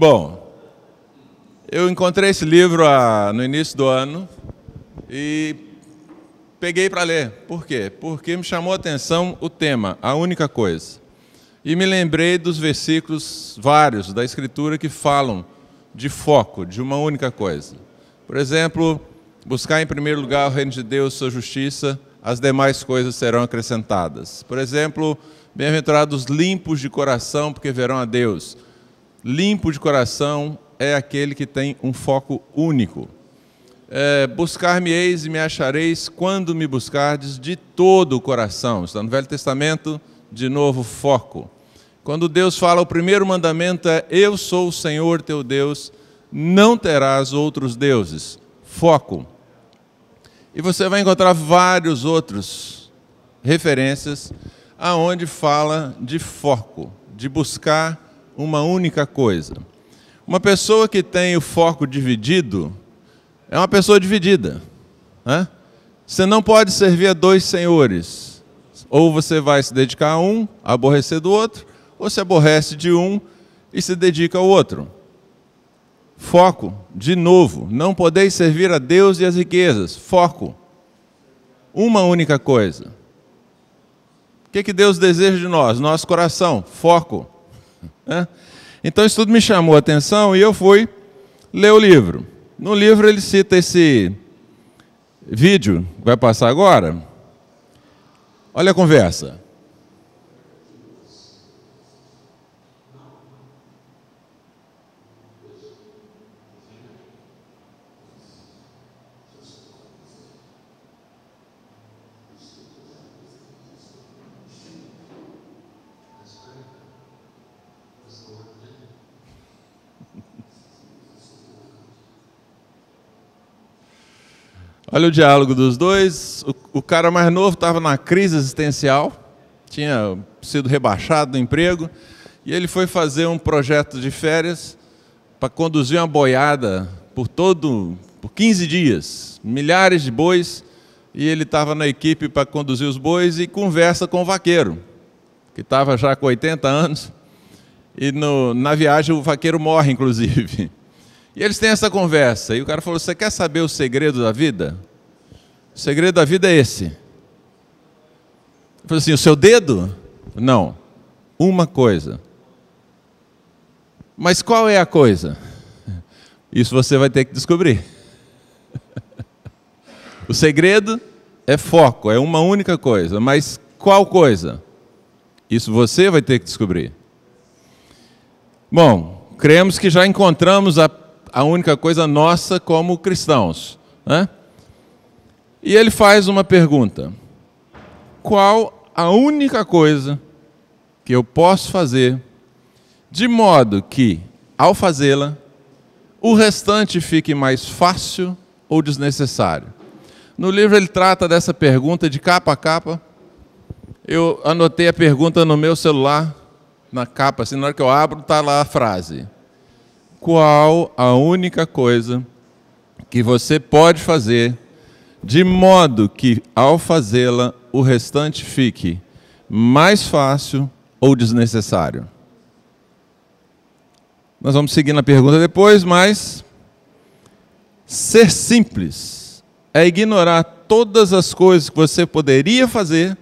Bom, eu encontrei esse livro a, ah, no início do ano e peguei para ler. Por quê? Porque me chamou a atenção o tema, a única coisa. E me lembrei dos versículos vários da Escritura que falam de foco, de uma única coisa. Por exemplo, buscar em primeiro lugar o reino de Deus, sua justiça, as demais coisas serão acrescentadas. Por exemplo, bem-aventurados limpos de coração, porque verão a Deus limpo de coração é aquele que tem um foco único. É, Buscar-me-eis e me achareis quando me buscardes de todo o coração. Está no Velho Testamento, de novo, foco. Quando Deus fala, o primeiro mandamento é: Eu sou o Senhor teu Deus, não terás outros deuses. Foco. E você vai encontrar vários outros referências aonde fala de foco, de buscar uma única coisa. Uma pessoa que tem o foco dividido é uma pessoa dividida. Né? Você não pode servir a dois senhores. Ou você vai se dedicar a um, aborrecer do outro, ou se aborrece de um e se dedica ao outro. Foco, de novo, não podeis servir a Deus e as riquezas. Foco. Uma única coisa. O que, que Deus deseja de nós? Nosso coração, foco. Né? Então isso tudo me chamou a atenção e eu fui ler o livro. No livro ele cita esse vídeo que vai passar agora. Olha a conversa. Olha o diálogo dos dois. O, o cara mais novo estava na crise existencial, tinha sido rebaixado do emprego, e ele foi fazer um projeto de férias para conduzir uma boiada por todo por 15 dias, milhares de bois, e ele estava na equipe para conduzir os bois e conversa com o vaqueiro, que estava já com 80 anos, e no, na viagem o vaqueiro morre, inclusive. E eles têm essa conversa. E o cara falou: Você quer saber o segredo da vida? O segredo da vida é esse. Ele falou assim: O seu dedo? Não. Uma coisa. Mas qual é a coisa? Isso você vai ter que descobrir. o segredo é foco, é uma única coisa. Mas qual coisa? Isso você vai ter que descobrir. Bom, cremos que já encontramos a a única coisa nossa como cristãos. Né? E ele faz uma pergunta: qual a única coisa que eu posso fazer de modo que, ao fazê-la, o restante fique mais fácil ou desnecessário? No livro ele trata dessa pergunta de capa a capa. Eu anotei a pergunta no meu celular, na capa, assim, na hora que eu abro, está lá a frase qual a única coisa que você pode fazer, de modo que, ao fazê-la, o restante fique mais fácil ou desnecessário? Nós vamos seguir na pergunta depois, mas ser simples é ignorar todas as coisas que você poderia fazer,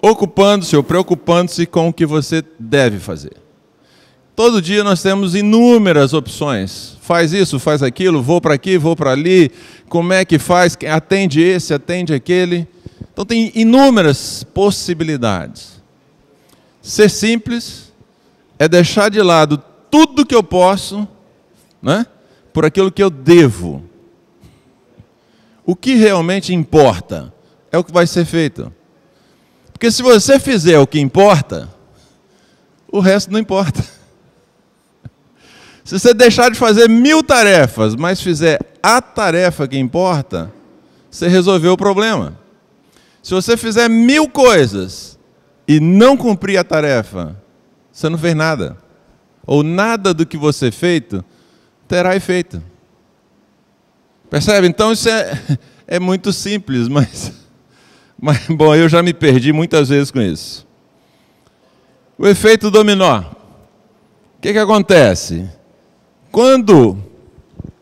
ocupando-se ou preocupando-se com o que você deve fazer. Todo dia nós temos inúmeras opções. Faz isso, faz aquilo, vou para aqui, vou para ali, como é que faz, atende esse, atende aquele. Então tem inúmeras possibilidades. Ser simples é deixar de lado tudo que eu posso, né, por aquilo que eu devo. O que realmente importa é o que vai ser feito. Porque se você fizer o que importa, o resto não importa. Se você deixar de fazer mil tarefas, mas fizer a tarefa que importa, você resolveu o problema. Se você fizer mil coisas e não cumprir a tarefa, você não fez nada. Ou nada do que você feito terá efeito. Percebe? Então isso é, é muito simples, mas, mas bom, eu já me perdi muitas vezes com isso. O efeito dominó. O que, que acontece? Quando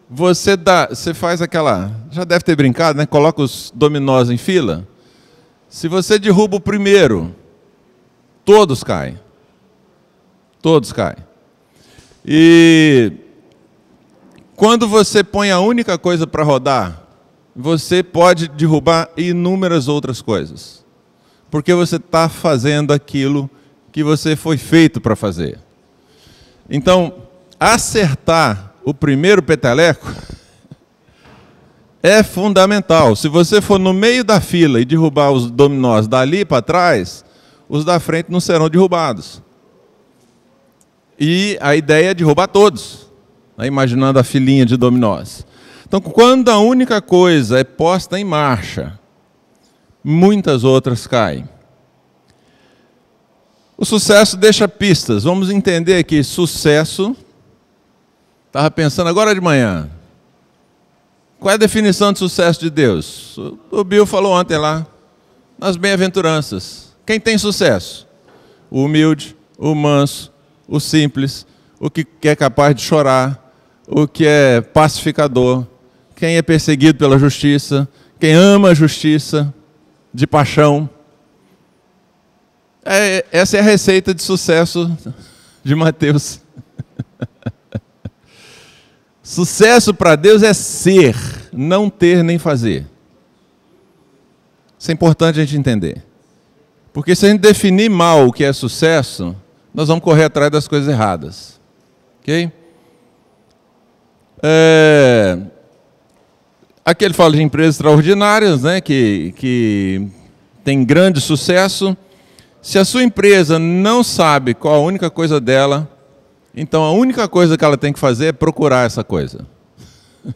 você dá, você faz aquela, já deve ter brincado, né? Coloca os dominós em fila. Se você derruba o primeiro, todos caem. Todos caem. E quando você põe a única coisa para rodar, você pode derrubar inúmeras outras coisas. Porque você está fazendo aquilo que você foi feito para fazer. Então, acertar o primeiro peteleco é fundamental. Se você for no meio da fila e derrubar os dominós dali para trás, os da frente não serão derrubados. E a ideia é derrubar todos, né? imaginando a filinha de dominós. Então, quando a única coisa é posta em marcha, muitas outras caem. O sucesso deixa pistas. Vamos entender que sucesso Estava pensando agora de manhã. Qual é a definição de sucesso de Deus? O Bill falou ontem lá, nas bem-aventuranças. Quem tem sucesso? O humilde, o manso, o simples, o que é capaz de chorar, o que é pacificador, quem é perseguido pela justiça, quem ama a justiça de paixão. É, essa é a receita de sucesso de Mateus. Sucesso para Deus é ser, não ter nem fazer. Isso é importante a gente entender. Porque se a gente definir mal o que é sucesso, nós vamos correr atrás das coisas erradas. Ok? É... Aqui ele fala de empresas extraordinárias, né, que, que tem grande sucesso. Se a sua empresa não sabe qual a única coisa dela, então a única coisa que ela tem que fazer é procurar essa coisa.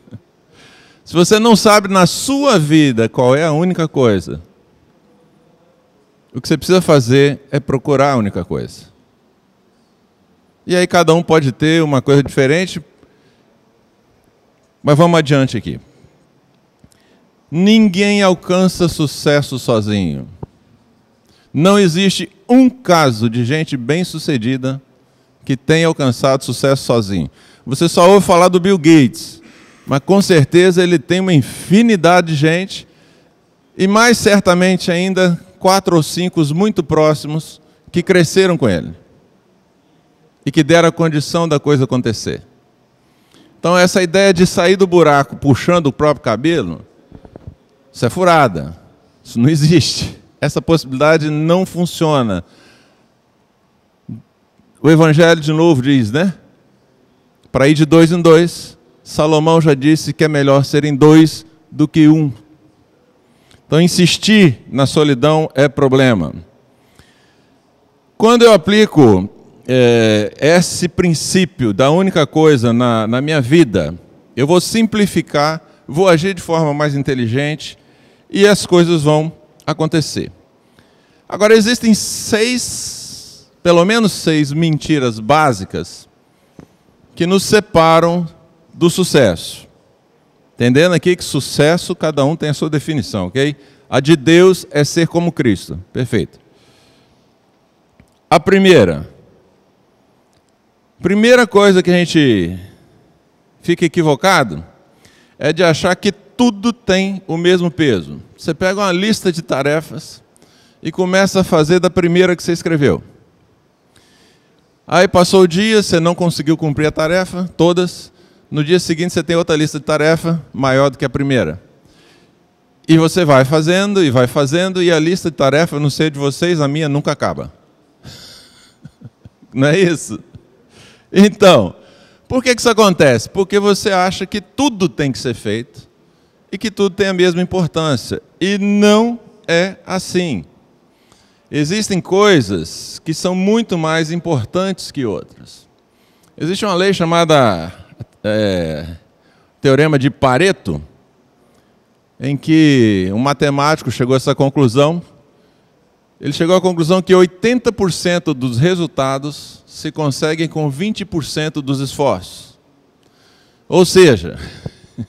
Se você não sabe na sua vida qual é a única coisa, o que você precisa fazer é procurar a única coisa. E aí cada um pode ter uma coisa diferente, mas vamos adiante aqui. Ninguém alcança sucesso sozinho. Não existe um caso de gente bem-sucedida que tem alcançado sucesso sozinho. Você só ouve falar do Bill Gates, mas com certeza ele tem uma infinidade de gente, e mais certamente ainda, quatro ou cinco muito próximos que cresceram com ele e que deram a condição da coisa acontecer. Então, essa ideia de sair do buraco puxando o próprio cabelo, isso é furada. Isso não existe. Essa possibilidade não funciona. O Evangelho, de novo, diz, né? Para ir de dois em dois, Salomão já disse que é melhor serem dois do que um. Então, insistir na solidão é problema. Quando eu aplico é, esse princípio da única coisa na, na minha vida, eu vou simplificar, vou agir de forma mais inteligente e as coisas vão acontecer. Agora, existem seis pelo menos seis mentiras básicas que nos separam do sucesso. Entendendo aqui que sucesso, cada um tem a sua definição, ok? A de Deus é ser como Cristo. Perfeito. A primeira. Primeira coisa que a gente fica equivocado é de achar que tudo tem o mesmo peso. Você pega uma lista de tarefas e começa a fazer da primeira que você escreveu. Aí passou o dia, você não conseguiu cumprir a tarefa, todas. No dia seguinte você tem outra lista de tarefa maior do que a primeira. E você vai fazendo e vai fazendo, e a lista de tarefa, não sei de vocês, a minha nunca acaba. não é isso? Então, por que isso acontece? Porque você acha que tudo tem que ser feito e que tudo tem a mesma importância. E não é assim. Existem coisas que são muito mais importantes que outras. Existe uma lei chamada é, Teorema de Pareto, em que um matemático chegou a essa conclusão. Ele chegou à conclusão que 80% dos resultados se conseguem com 20% dos esforços. Ou seja,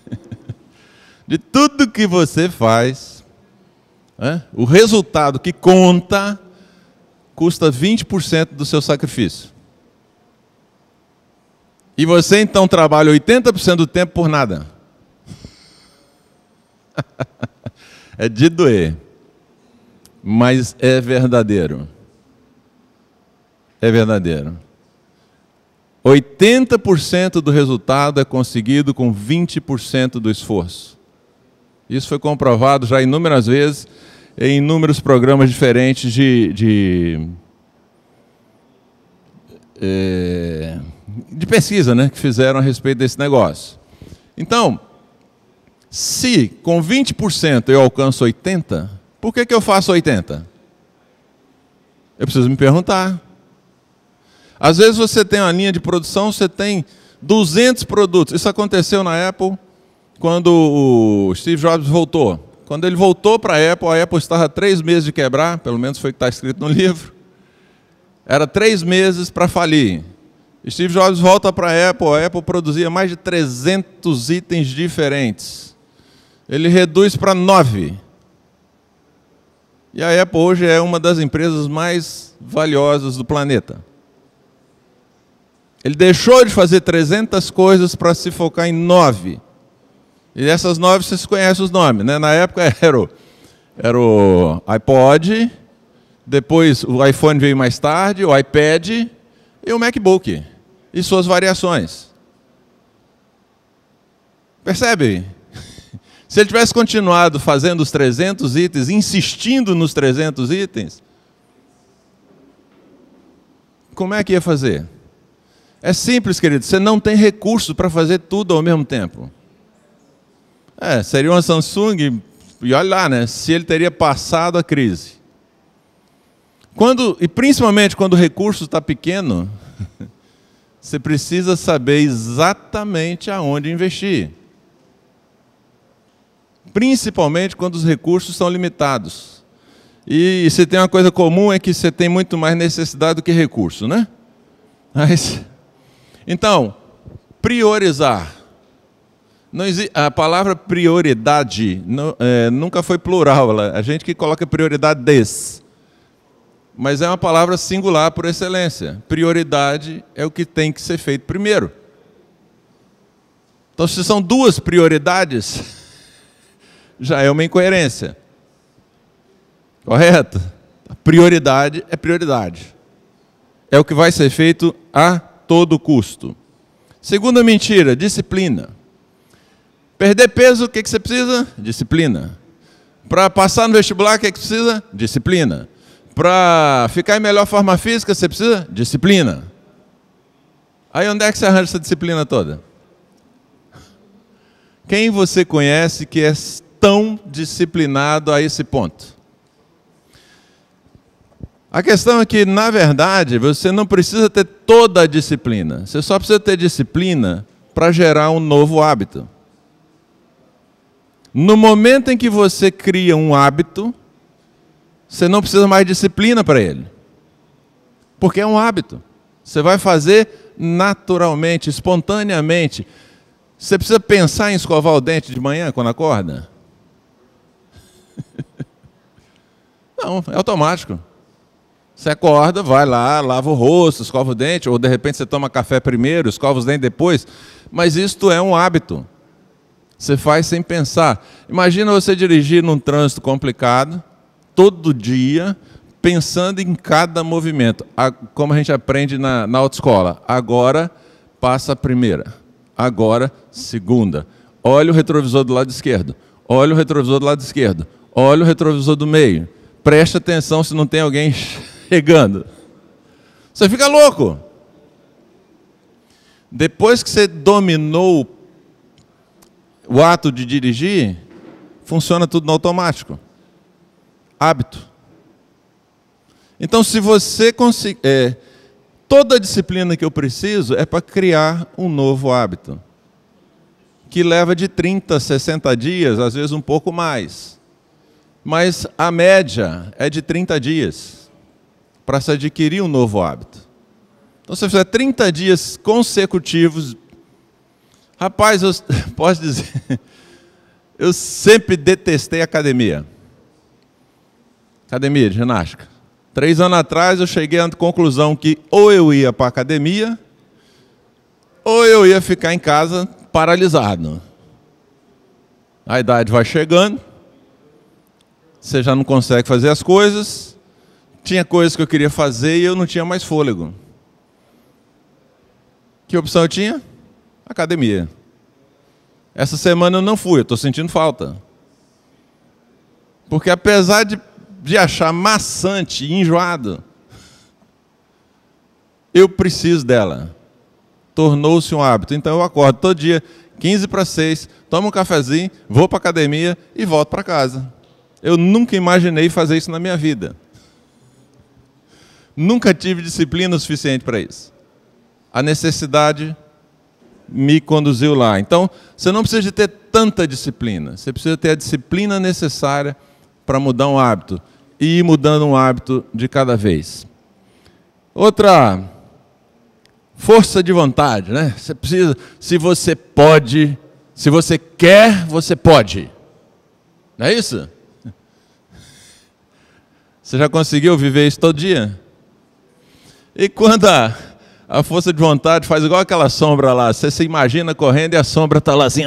de tudo que você faz, né? o resultado que conta custa 20% do seu sacrifício. E você então trabalha 80% do tempo por nada. é de doer, mas é verdadeiro. É verdadeiro. 80% do resultado é conseguido com 20% do esforço. Isso foi comprovado já inúmeras vezes em inúmeros programas diferentes de. de, eh, de pesquisa né, que fizeram a respeito desse negócio. Então, se com 20% eu alcanço 80%, por que, que eu faço 80%? Eu preciso me perguntar. Às vezes você tem uma linha de produção, você tem 200 produtos. Isso aconteceu na Apple quando o Steve Jobs voltou. Quando ele voltou para a Apple, a Apple estava três meses de quebrar, pelo menos foi o que está escrito no livro. Era três meses para falir. Steve Jobs volta para a Apple, a Apple produzia mais de 300 itens diferentes. Ele reduz para nove. E a Apple hoje é uma das empresas mais valiosas do planeta. Ele deixou de fazer 300 coisas para se focar em nove. E essas nove vocês conhecem os nomes, né? Na época era o, era o iPod, depois o iPhone veio mais tarde, o iPad e o MacBook. E suas variações. Percebe? Se ele tivesse continuado fazendo os 300 itens, insistindo nos 300 itens, como é que ia fazer? É simples, querido, você não tem recurso para fazer tudo ao mesmo tempo. É, seria uma Samsung, e olha lá, né? Se ele teria passado a crise. Quando, e principalmente quando o recurso está pequeno, você precisa saber exatamente aonde investir. Principalmente quando os recursos são limitados. E, e se tem uma coisa comum é que você tem muito mais necessidade do que recurso, né? Mas, então, priorizar. Não a palavra prioridade não, é, nunca foi plural. Ela, a gente que coloca prioridade des. Mas é uma palavra singular por excelência. Prioridade é o que tem que ser feito primeiro. Então, se são duas prioridades, já é uma incoerência. Correto? prioridade é prioridade. É o que vai ser feito a todo custo. Segunda mentira, disciplina. Perder peso, o que, que você precisa? Disciplina. Para passar no vestibular, o que, que precisa? Disciplina. Para ficar em melhor forma física, você precisa? Disciplina. Aí onde é que você arranja essa disciplina toda? Quem você conhece que é tão disciplinado a esse ponto? A questão é que, na verdade, você não precisa ter toda a disciplina. Você só precisa ter disciplina para gerar um novo hábito. No momento em que você cria um hábito, você não precisa mais disciplina para ele. Porque é um hábito. Você vai fazer naturalmente, espontaneamente. Você precisa pensar em escovar o dente de manhã quando acorda? Não, é automático. Você acorda, vai lá, lava o rosto, escova o dente, ou de repente você toma café primeiro, escova os dentes depois. Mas isto é um hábito. Você faz sem pensar. Imagina você dirigir num trânsito complicado, todo dia, pensando em cada movimento. Como a gente aprende na, na autoescola. Agora passa a primeira. Agora, segunda. Olha o retrovisor do lado esquerdo. Olha o retrovisor do lado esquerdo. Olha o retrovisor do meio. Preste atenção se não tem alguém chegando. Você fica louco. Depois que você dominou o o ato de dirigir, funciona tudo no automático. Hábito. Então, se você conseguir. É, toda a disciplina que eu preciso é para criar um novo hábito. Que leva de 30, 60 dias, às vezes um pouco mais. Mas a média é de 30 dias para se adquirir um novo hábito. Então, se você fizer 30 dias consecutivos Rapaz, eu posso dizer, eu sempre detestei academia. Academia ginástica. Três anos atrás eu cheguei à conclusão que ou eu ia para a academia, ou eu ia ficar em casa paralisado. A idade vai chegando, você já não consegue fazer as coisas. Tinha coisas que eu queria fazer e eu não tinha mais fôlego. Que opção eu tinha? academia. Essa semana eu não fui, eu estou sentindo falta. Porque apesar de, de achar maçante e enjoado, eu preciso dela. Tornou-se um hábito. Então eu acordo todo dia, 15 para 6, tomo um cafezinho, vou para a academia e volto para casa. Eu nunca imaginei fazer isso na minha vida. Nunca tive disciplina suficiente para isso. A necessidade me conduziu lá. Então, você não precisa de ter tanta disciplina, você precisa ter a disciplina necessária para mudar um hábito e ir mudando um hábito de cada vez. Outra força de vontade, né? Você precisa, se você pode, se você quer, você pode. Não é isso? Você já conseguiu viver isso todo dia? E quando a a força de vontade faz igual aquela sombra lá. Você se imagina correndo e a sombra está lá assim.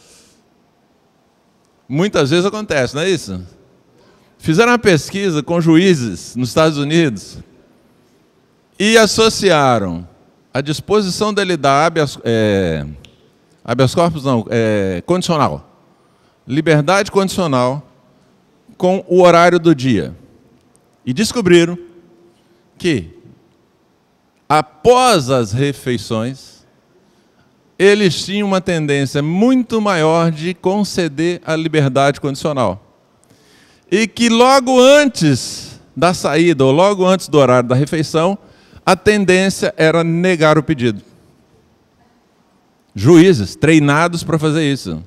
Muitas vezes acontece, não é isso? Fizeram uma pesquisa com juízes nos Estados Unidos e associaram a disposição dele da habeas, é, habeas corpus, não, é, condicional, liberdade condicional, com o horário do dia. E descobriram que após as refeições, eles tinham uma tendência muito maior de conceder a liberdade condicional. E que logo antes da saída, ou logo antes do horário da refeição, a tendência era negar o pedido. Juízes treinados para fazer isso.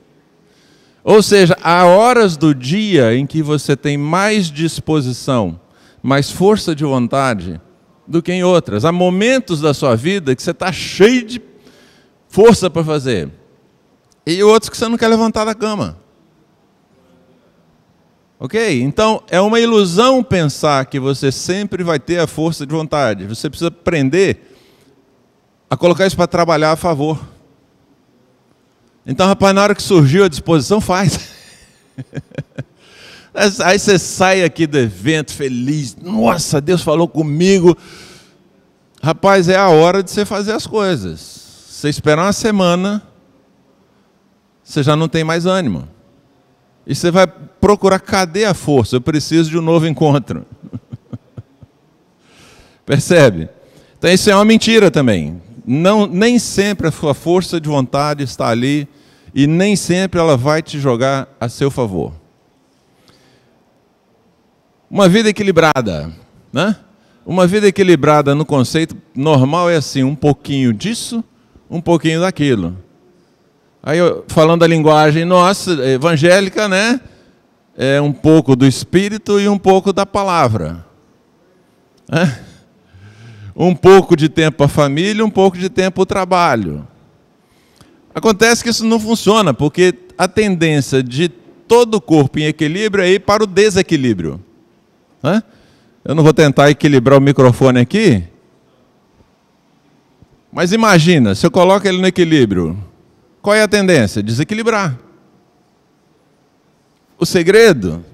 Ou seja, há horas do dia em que você tem mais disposição, mais força de vontade do que em outras. Há momentos da sua vida que você está cheio de força para fazer, e outros que você não quer levantar da cama. Ok? Então, é uma ilusão pensar que você sempre vai ter a força de vontade. Você precisa aprender a colocar isso para trabalhar a favor. Então, rapaz, na hora que surgiu a disposição, faz. Aí você sai aqui do evento feliz. Nossa, Deus falou comigo. Rapaz, é a hora de você fazer as coisas. Você esperar uma semana, você já não tem mais ânimo. E você vai procurar cadê a força? Eu preciso de um novo encontro. Percebe? Então isso é uma mentira também. Não, nem sempre a sua força de vontade está ali e nem sempre ela vai te jogar a seu favor. Uma vida equilibrada, né? Uma vida equilibrada no conceito normal é assim, um pouquinho disso, um pouquinho daquilo. Aí, falando a linguagem nossa, evangélica, né? É um pouco do espírito e um pouco da palavra. Né? Um pouco de tempo à família, um pouco de tempo ao trabalho. Acontece que isso não funciona, porque a tendência de todo o corpo em equilíbrio é ir para o desequilíbrio. Hã? Eu não vou tentar equilibrar o microfone aqui. Mas imagina, se eu coloco ele no equilíbrio, qual é a tendência? Desequilibrar. O segredo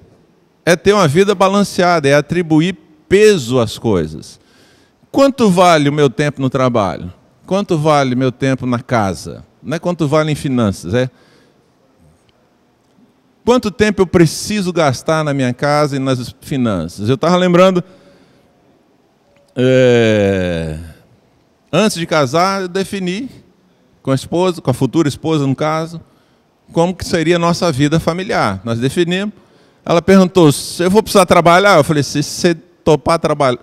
é ter uma vida balanceada, é atribuir peso às coisas. Quanto vale o meu tempo no trabalho? Quanto vale meu tempo na casa? Não é quanto vale em finanças, é Quanto tempo eu preciso gastar na minha casa e nas finanças? Eu estava lembrando. É, antes de casar, eu defini com a esposa, com a futura esposa, no caso, como que seria a nossa vida familiar. Nós definimos. Ela perguntou: se eu vou precisar trabalhar? Eu falei: se você topar trabalhar.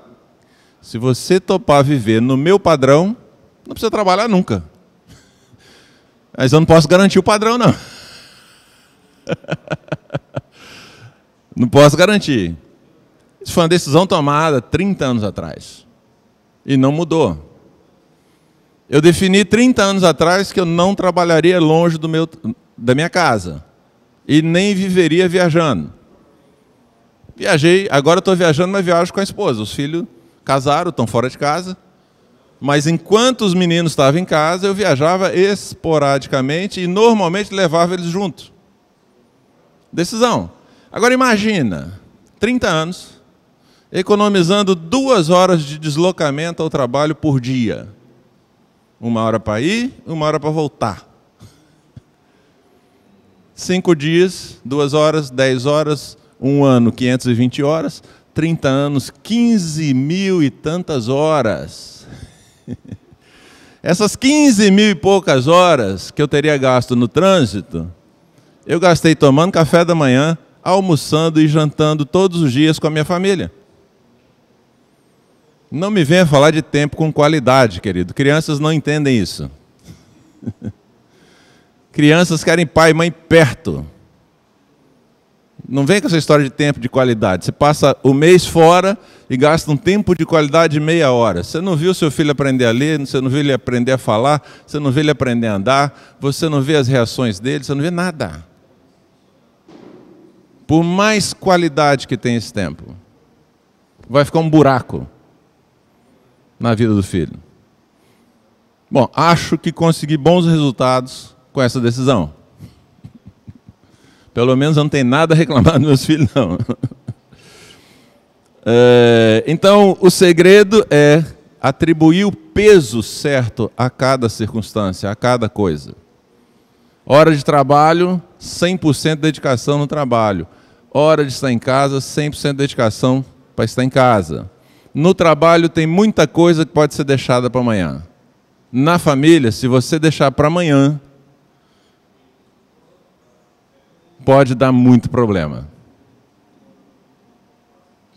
Se você topar viver no meu padrão, não precisa trabalhar nunca. Mas eu não posso garantir o padrão, não. Não posso garantir. Isso foi uma decisão tomada 30 anos atrás. E não mudou. Eu defini 30 anos atrás que eu não trabalharia longe do meu, da minha casa. E nem viveria viajando. Viajei, agora estou viajando, mas viajo com a esposa. Os filhos casaram, estão fora de casa. Mas enquanto os meninos estavam em casa, eu viajava esporadicamente e normalmente levava eles junto. Decisão. Agora imagina, 30 anos, economizando duas horas de deslocamento ao trabalho por dia. Uma hora para ir, uma hora para voltar. Cinco dias, duas horas, dez horas, um ano, 520 horas, 30 anos, 15 mil e tantas horas. Essas 15 mil e poucas horas que eu teria gasto no trânsito, eu gastei tomando café da manhã, almoçando e jantando todos os dias com a minha família. Não me venha falar de tempo com qualidade, querido. Crianças não entendem isso. Crianças querem pai e mãe perto. Não vem com essa história de tempo de qualidade. Você passa o mês fora e gasta um tempo de qualidade de meia hora. Você não viu seu filho aprender a ler, você não viu ele aprender a falar, você não viu ele aprender a andar, você não vê as reações dele, você não vê nada por mais qualidade que tem esse tempo, vai ficar um buraco na vida do filho. Bom, acho que consegui bons resultados com essa decisão. Pelo menos não tem nada a reclamar dos meus filhos, não. É, então, o segredo é atribuir o peso certo a cada circunstância, a cada coisa. Hora de trabalho, 100% dedicação no trabalho hora de estar em casa, 100% de dedicação para estar em casa. No trabalho tem muita coisa que pode ser deixada para amanhã. Na família, se você deixar para amanhã, pode dar muito problema.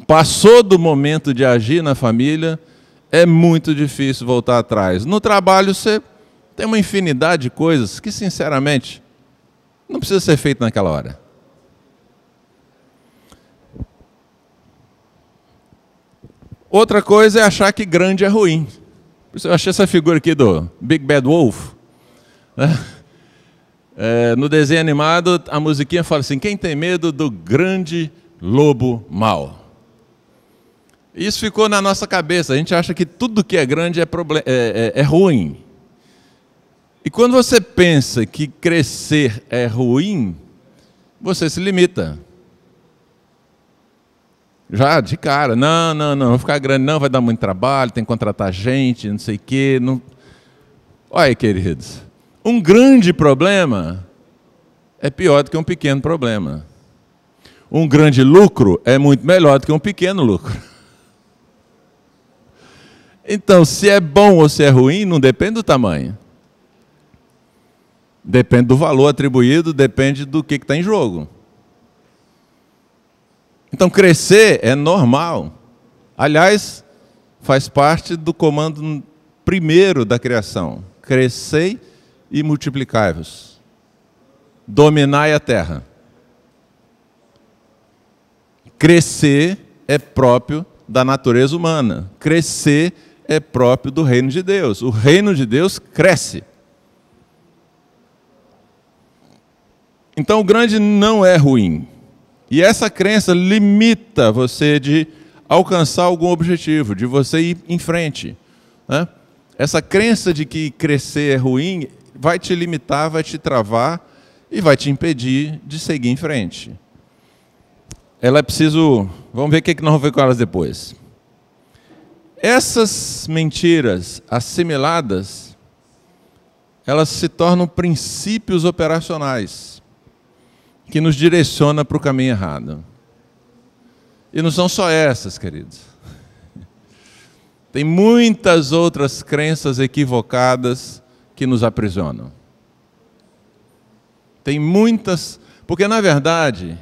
Passou do momento de agir na família, é muito difícil voltar atrás. No trabalho, você tem uma infinidade de coisas que, sinceramente, não precisa ser feito naquela hora. Outra coisa é achar que grande é ruim. Eu achei essa figura aqui do Big Bad Wolf. Né? É, no desenho animado, a musiquinha fala assim: quem tem medo do grande lobo mau? Isso ficou na nossa cabeça. A gente acha que tudo que é grande é, é, é, é ruim. E quando você pensa que crescer é ruim, você se limita. Já de cara, não, não, não, vai ficar grande, não, vai dar muito trabalho, tem que contratar gente, não sei o quê. Não... Olha, queridos, um grande problema é pior do que um pequeno problema. Um grande lucro é muito melhor do que um pequeno lucro. Então, se é bom ou se é ruim, não depende do tamanho. Depende do valor atribuído, depende do que está em jogo. Então, crescer é normal. Aliás, faz parte do comando primeiro da criação: crescei e multiplicai-vos, dominai a terra. Crescer é próprio da natureza humana, crescer é próprio do reino de Deus. O reino de Deus cresce. Então, o grande não é ruim. E essa crença limita você de alcançar algum objetivo, de você ir em frente. Né? Essa crença de que crescer é ruim vai te limitar, vai te travar e vai te impedir de seguir em frente. Ela é preciso. Vamos ver o que, que nós vamos ver com elas depois. Essas mentiras assimiladas, elas se tornam princípios operacionais que nos direciona para o caminho errado. E não são só essas, queridos. Tem muitas outras crenças equivocadas que nos aprisionam. Tem muitas, porque na verdade,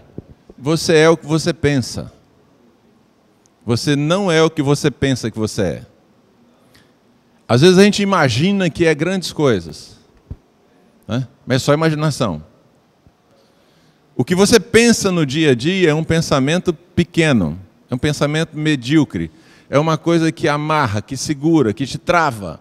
você é o que você pensa. Você não é o que você pensa que você é. Às vezes a gente imagina que é grandes coisas, né? mas é só imaginação. O que você pensa no dia a dia é um pensamento pequeno, é um pensamento medíocre, é uma coisa que amarra, que segura, que te trava.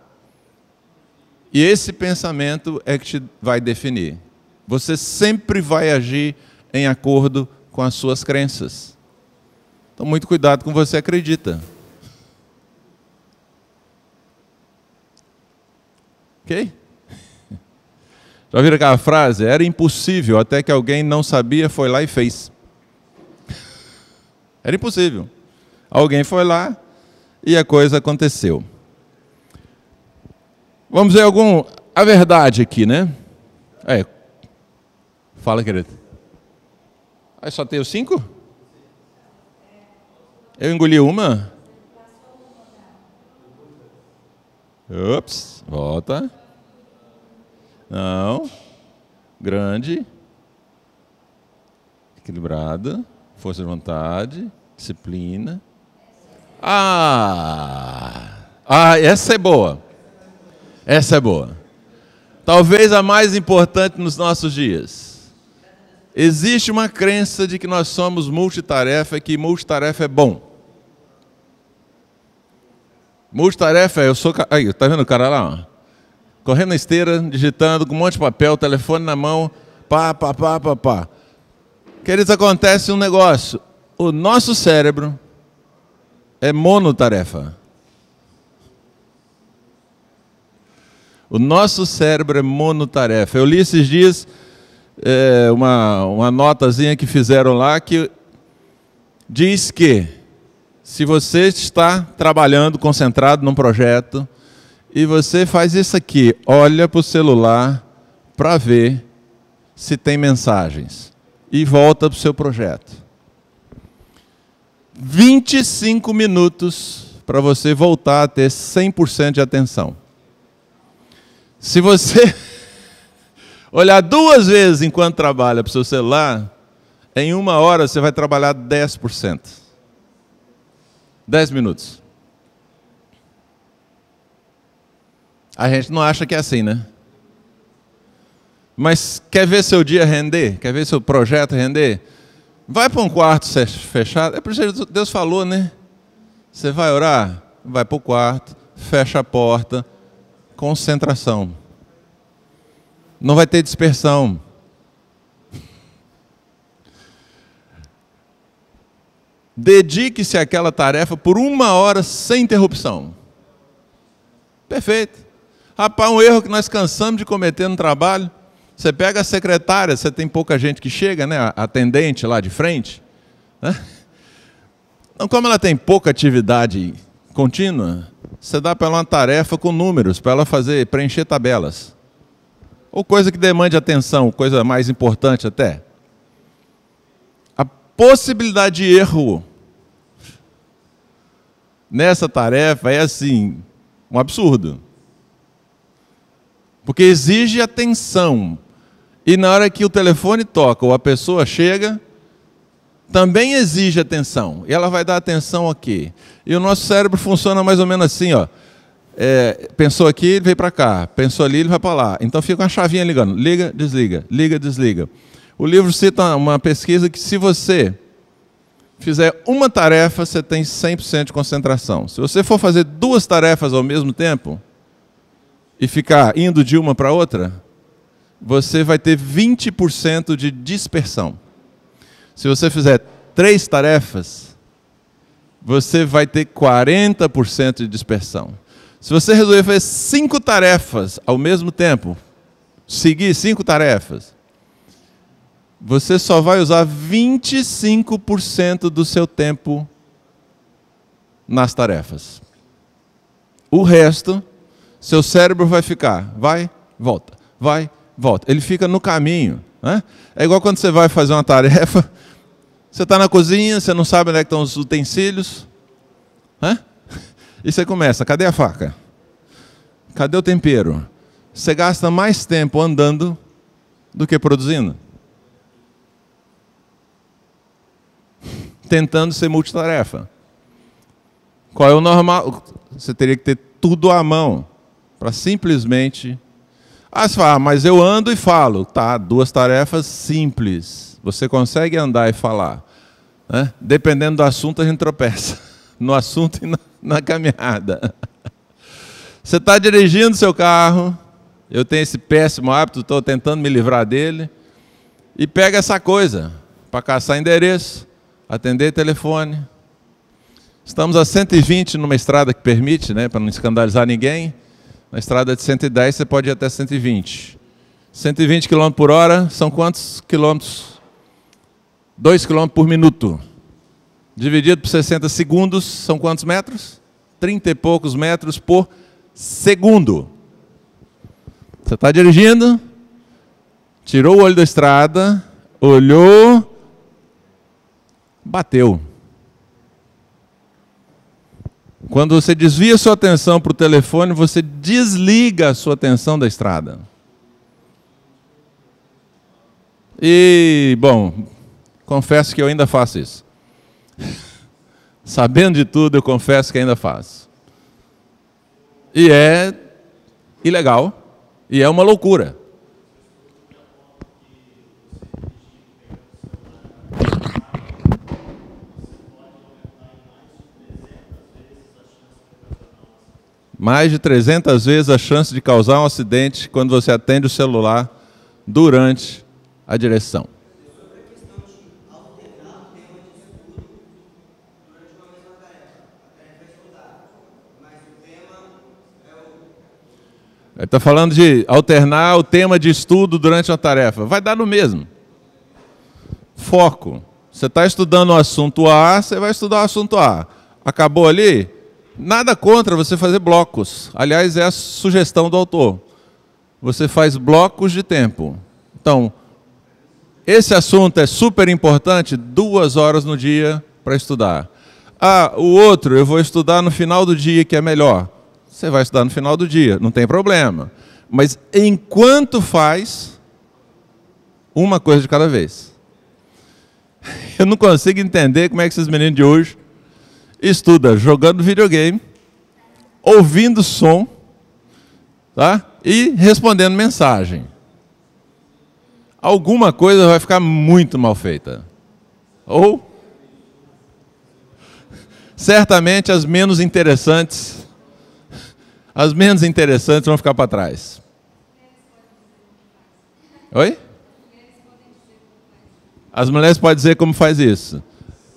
E esse pensamento é que te vai definir. Você sempre vai agir em acordo com as suas crenças. Então, muito cuidado com você acredita. Ok? Já viram aquela frase? Era impossível, até que alguém não sabia, foi lá e fez. Era impossível. Alguém foi lá e a coisa aconteceu. Vamos ver algum. A verdade aqui, né? É. Fala, querido. Aí só tenho cinco? Eu engoli uma? Ops, volta. Não. Grande. Equilibrada. Força de vontade. Disciplina. Ah! Ah, essa é boa. Essa é boa. Talvez a mais importante nos nossos dias. Existe uma crença de que nós somos multitarefa e que multitarefa é bom. Multitarefa, eu sou. Aí, tá vendo o cara lá? correndo na esteira, digitando, com um monte de papel, telefone na mão, pá, pá, pá, pá, pá. Queridos, acontece um negócio. O nosso cérebro é monotarefa. O nosso cérebro é monotarefa. Eu li esses dias é, uma, uma notazinha que fizeram lá que diz que se você está trabalhando concentrado num projeto, e você faz isso aqui, olha para o celular para ver se tem mensagens. E volta para o seu projeto. 25 minutos para você voltar a ter 100% de atenção. Se você olhar duas vezes enquanto trabalha para o seu celular, em uma hora você vai trabalhar 10%. 10 minutos. A gente não acha que é assim, né? Mas quer ver seu dia render? Quer ver seu projeto render? Vai para um quarto fechado. É por isso que Deus falou, né? Você vai orar? Vai para o quarto, fecha a porta, concentração. Não vai ter dispersão. Dedique-se àquela tarefa por uma hora sem interrupção. Perfeito. Rapaz, um erro que nós cansamos de cometer no trabalho. Você pega a secretária, você tem pouca gente que chega, né? atendente lá de frente. Né? Então, como ela tem pouca atividade contínua, você dá para ela uma tarefa com números, para ela fazer, preencher tabelas. Ou coisa que demande atenção, coisa mais importante até. A possibilidade de erro nessa tarefa é assim, um absurdo porque exige atenção. E na hora que o telefone toca ou a pessoa chega, também exige atenção. E ela vai dar atenção aqui. E o nosso cérebro funciona mais ou menos assim, ó. É, pensou aqui, ele veio para cá. Pensou ali, ele vai para lá. Então fica uma chavinha ligando. Liga, desliga. Liga, desliga. O livro cita uma pesquisa que se você fizer uma tarefa, você tem 100% de concentração. Se você for fazer duas tarefas ao mesmo tempo, e ficar indo de uma para outra, você vai ter 20% de dispersão. Se você fizer três tarefas, você vai ter 40% de dispersão. Se você resolver fazer cinco tarefas ao mesmo tempo, seguir cinco tarefas, você só vai usar 25% do seu tempo nas tarefas. O resto seu cérebro vai ficar, vai, volta, vai, volta. Ele fica no caminho. Né? É igual quando você vai fazer uma tarefa, você está na cozinha, você não sabe onde é estão os utensílios. Né? E você começa, cadê a faca? Cadê o tempero? Você gasta mais tempo andando do que produzindo. Tentando ser multitarefa. Qual é o normal? Você teria que ter tudo à mão para simplesmente. Ah, você fala, ah, mas eu ando e falo. Tá, duas tarefas simples. Você consegue andar e falar. Né? Dependendo do assunto, a gente tropeça. No assunto e na, na caminhada. Você está dirigindo seu carro. Eu tenho esse péssimo hábito, estou tentando me livrar dele. E pega essa coisa para caçar endereço, atender telefone. Estamos a 120 numa estrada que permite, né, para não escandalizar ninguém. Na estrada de 110 você pode ir até 120. 120 km por hora são quantos quilômetros? 2 km por minuto. Dividido por 60 segundos, são quantos metros? 30 e poucos metros por segundo. Você está dirigindo, tirou o olho da estrada, olhou, bateu. Quando você desvia sua atenção para o telefone, você desliga a sua atenção da estrada. E, bom, confesso que eu ainda faço isso. Sabendo de tudo, eu confesso que ainda faço. E é ilegal, e é uma loucura. mais de 300 vezes a chance de causar um acidente quando você atende o celular durante a direção. Ele está falando de alternar o tema de estudo durante uma tarefa. Vai dar no mesmo. Foco. Você está estudando o assunto A, você vai estudar o assunto A. Acabou ali? Nada contra você fazer blocos. Aliás, é a sugestão do autor. Você faz blocos de tempo. Então, esse assunto é super importante, duas horas no dia para estudar. Ah, o outro eu vou estudar no final do dia, que é melhor. Você vai estudar no final do dia, não tem problema. Mas enquanto faz, uma coisa de cada vez. Eu não consigo entender como é que esses meninos de hoje estuda jogando videogame, ouvindo som, tá? E respondendo mensagem. Alguma coisa vai ficar muito mal feita. Ou certamente as menos interessantes, as menos interessantes vão ficar para trás. Oi? As mulheres podem dizer como faz isso.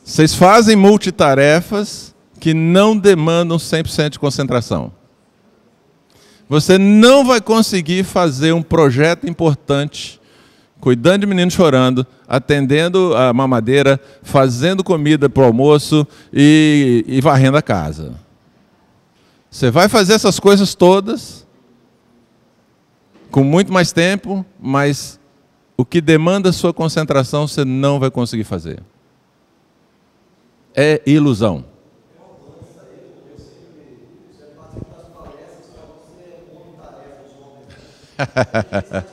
Vocês fazem multitarefas que não demandam 100% de concentração. Você não vai conseguir fazer um projeto importante cuidando de menino chorando, atendendo a mamadeira, fazendo comida para o almoço e, e varrendo a casa. Você vai fazer essas coisas todas com muito mais tempo, mas o que demanda sua concentração você não vai conseguir fazer é ilusão.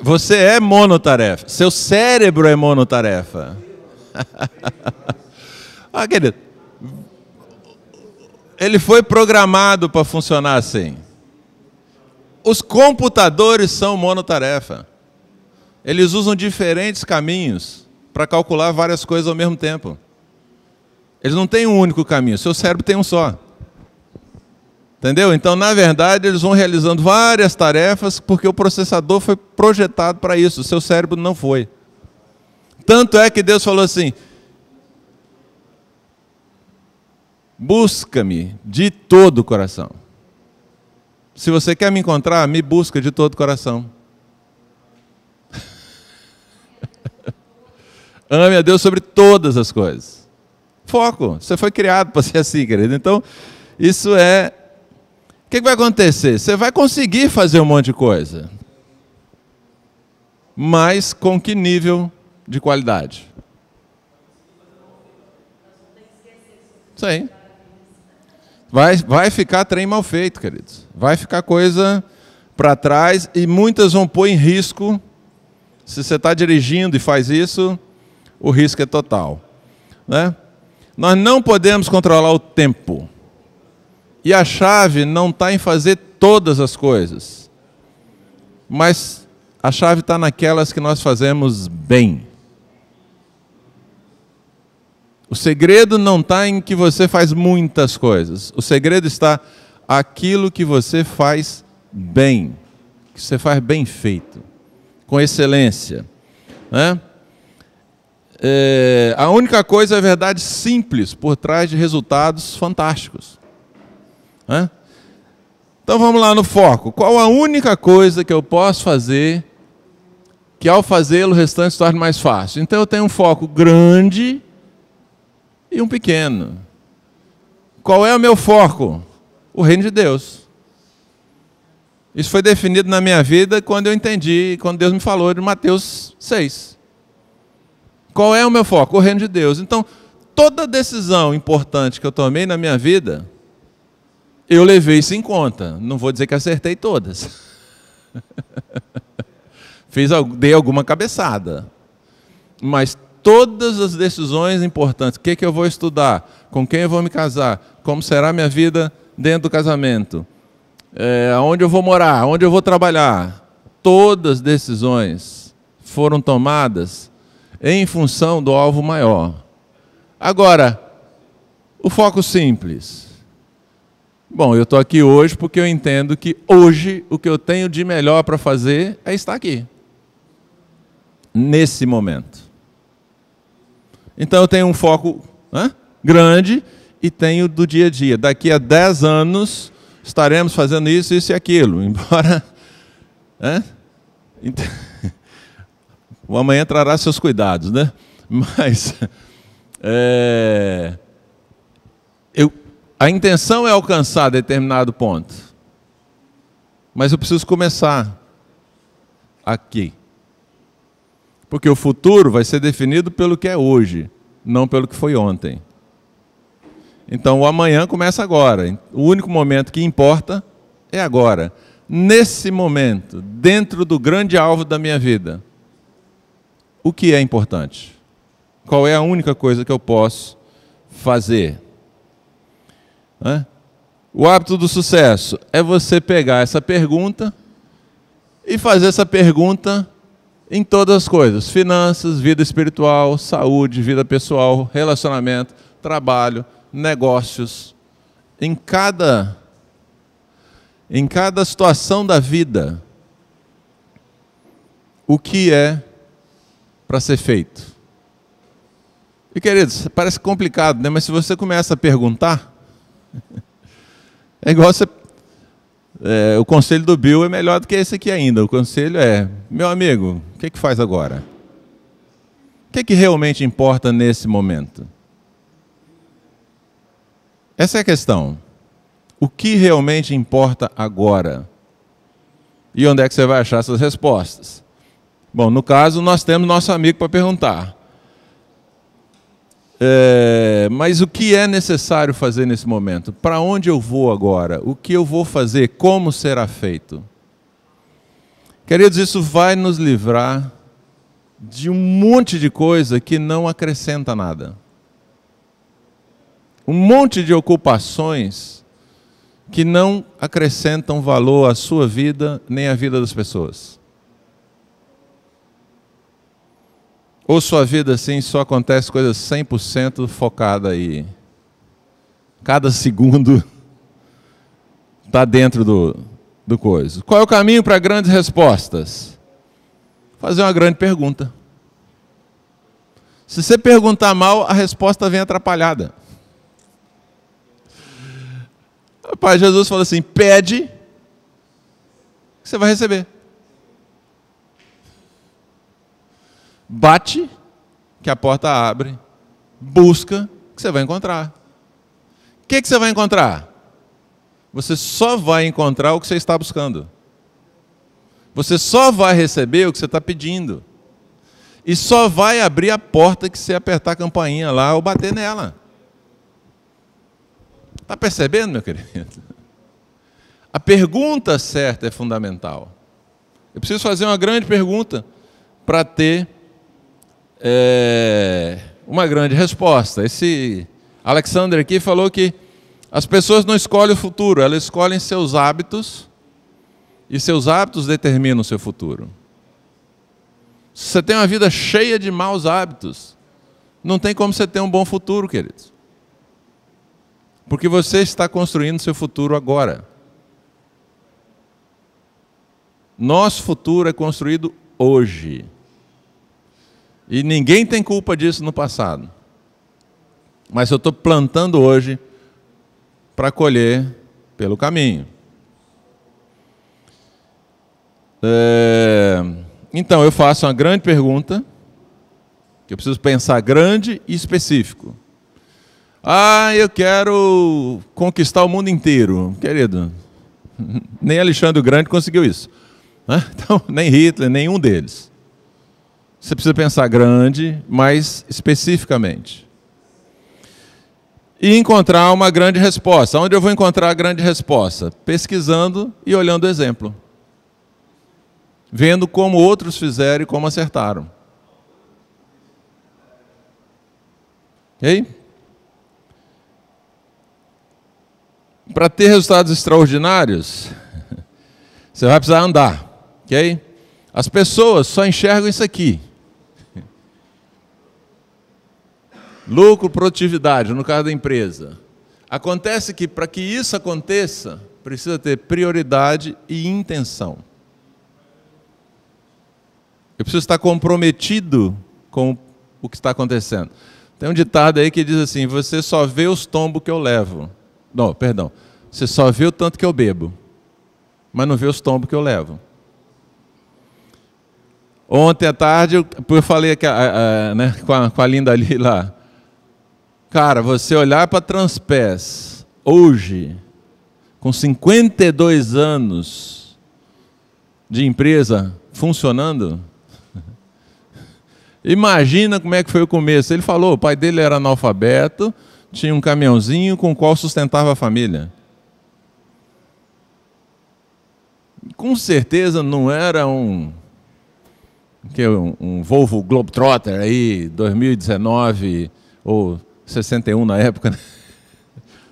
Você é monotarefa. Seu cérebro é monotarefa. ah, querido, ele foi programado para funcionar assim. Os computadores são monotarefa. Eles usam diferentes caminhos para calcular várias coisas ao mesmo tempo. Eles não têm um único caminho, seu cérebro tem um só. Entendeu? Então, na verdade, eles vão realizando várias tarefas porque o processador foi projetado para isso, o seu cérebro não foi. Tanto é que Deus falou assim: Busca-me de todo o coração. Se você quer me encontrar, me busca de todo o coração. Ame a Deus sobre todas as coisas. Foco. Você foi criado para ser assim, querido. Então, isso é. O que vai acontecer? Você vai conseguir fazer um monte de coisa. Mas com que nível de qualidade? Isso aí. Vai, vai ficar trem mal feito, queridos. Vai ficar coisa para trás e muitas vão pôr em risco. Se você está dirigindo e faz isso, o risco é total. Né? Nós não podemos controlar o tempo. E a chave não está em fazer todas as coisas, mas a chave está naquelas que nós fazemos bem. O segredo não está em que você faz muitas coisas. O segredo está aquilo que você faz bem, que você faz bem feito, com excelência. Né? É, a única coisa é verdade simples por trás de resultados fantásticos. Então vamos lá no foco. Qual a única coisa que eu posso fazer que ao fazê-lo o restante se torne mais fácil? Então eu tenho um foco grande e um pequeno. Qual é o meu foco? O reino de Deus. Isso foi definido na minha vida quando eu entendi, quando Deus me falou de Mateus 6. Qual é o meu foco? O reino de Deus. Então, toda decisão importante que eu tomei na minha vida, eu levei isso em conta. Não vou dizer que acertei todas. Fiz, dei alguma cabeçada. Mas todas as decisões importantes, o que, que eu vou estudar, com quem eu vou me casar, como será a minha vida dentro do casamento, é, onde eu vou morar, onde eu vou trabalhar, todas as decisões foram tomadas em função do alvo maior. Agora, o foco simples. Bom, eu estou aqui hoje porque eu entendo que hoje o que eu tenho de melhor para fazer é estar aqui. Nesse momento. Então eu tenho um foco né, grande e tenho do dia a dia. Daqui a 10 anos estaremos fazendo isso, isso e aquilo. Embora. Né, o amanhã trará seus cuidados, né? Mas é, eu, a intenção é alcançar determinado ponto, mas eu preciso começar aqui, porque o futuro vai ser definido pelo que é hoje, não pelo que foi ontem. Então o amanhã começa agora. O único momento que importa é agora. Nesse momento, dentro do grande alvo da minha vida o que é importante? Qual é a única coisa que eu posso fazer? O hábito do sucesso é você pegar essa pergunta e fazer essa pergunta em todas as coisas: finanças, vida espiritual, saúde, vida pessoal, relacionamento, trabalho, negócios. Em cada em cada situação da vida, o que é para ser feito? E queridos, parece complicado, né? Mas se você começa a perguntar, é igual você. É, o conselho do Bill é melhor do que esse aqui ainda. O conselho é: meu amigo, o que, é que faz agora? O que, é que realmente importa nesse momento? Essa é a questão. O que realmente importa agora? E onde é que você vai achar essas respostas? Bom, no caso, nós temos nosso amigo para perguntar. É, mas o que é necessário fazer nesse momento? Para onde eu vou agora? O que eu vou fazer? Como será feito? Queridos, isso vai nos livrar de um monte de coisa que não acrescenta nada. Um monte de ocupações que não acrescentam valor à sua vida nem à vida das pessoas. Ou sua vida assim só acontece coisas 100% focada aí. Cada segundo está dentro do, do coisa. Qual é o caminho para grandes respostas? Fazer uma grande pergunta. Se você perguntar mal, a resposta vem atrapalhada. pai Jesus falou assim: pede, que você vai receber. Bate, que a porta abre. Busca, que você vai encontrar. O que, que você vai encontrar? Você só vai encontrar o que você está buscando. Você só vai receber o que você está pedindo. E só vai abrir a porta que você apertar a campainha lá ou bater nela. Está percebendo, meu querido? A pergunta certa é fundamental. Eu preciso fazer uma grande pergunta para ter é, uma grande resposta. Esse Alexander aqui falou que as pessoas não escolhem o futuro, elas escolhem seus hábitos e seus hábitos determinam o seu futuro. Se você tem uma vida cheia de maus hábitos, não tem como você ter um bom futuro, queridos. Porque você está construindo seu futuro agora. Nosso futuro é construído hoje. E ninguém tem culpa disso no passado. Mas eu estou plantando hoje para colher pelo caminho. É... Então, eu faço uma grande pergunta, que eu preciso pensar grande e específico. Ah, eu quero conquistar o mundo inteiro. Querido, nem Alexandre o Grande conseguiu isso. Né? Então, nem Hitler, nenhum deles. Você precisa pensar grande, mas especificamente. E encontrar uma grande resposta. Onde eu vou encontrar a grande resposta? Pesquisando e olhando o exemplo. Vendo como outros fizeram e como acertaram. E Para ter resultados extraordinários, você vai precisar andar, ok? As pessoas só enxergam isso aqui. lucro, produtividade, no caso da empresa. Acontece que para que isso aconteça, precisa ter prioridade e intenção. Eu preciso estar comprometido com o que está acontecendo. Tem um ditado aí que diz assim: você só vê os tombos que eu levo. Não, perdão. Você só vê o tanto que eu bebo, mas não vê os tombos que eu levo. Ontem à tarde, eu falei que, né, com, a, com a linda ali lá, Cara, você olhar para Transpés hoje, com 52 anos de empresa funcionando, imagina como é que foi o começo. Ele falou, o pai dele era analfabeto, tinha um caminhãozinho com o qual sustentava a família. Com certeza não era um que é um, um Volvo Globetrotter aí 2019 ou 61 na época. Né?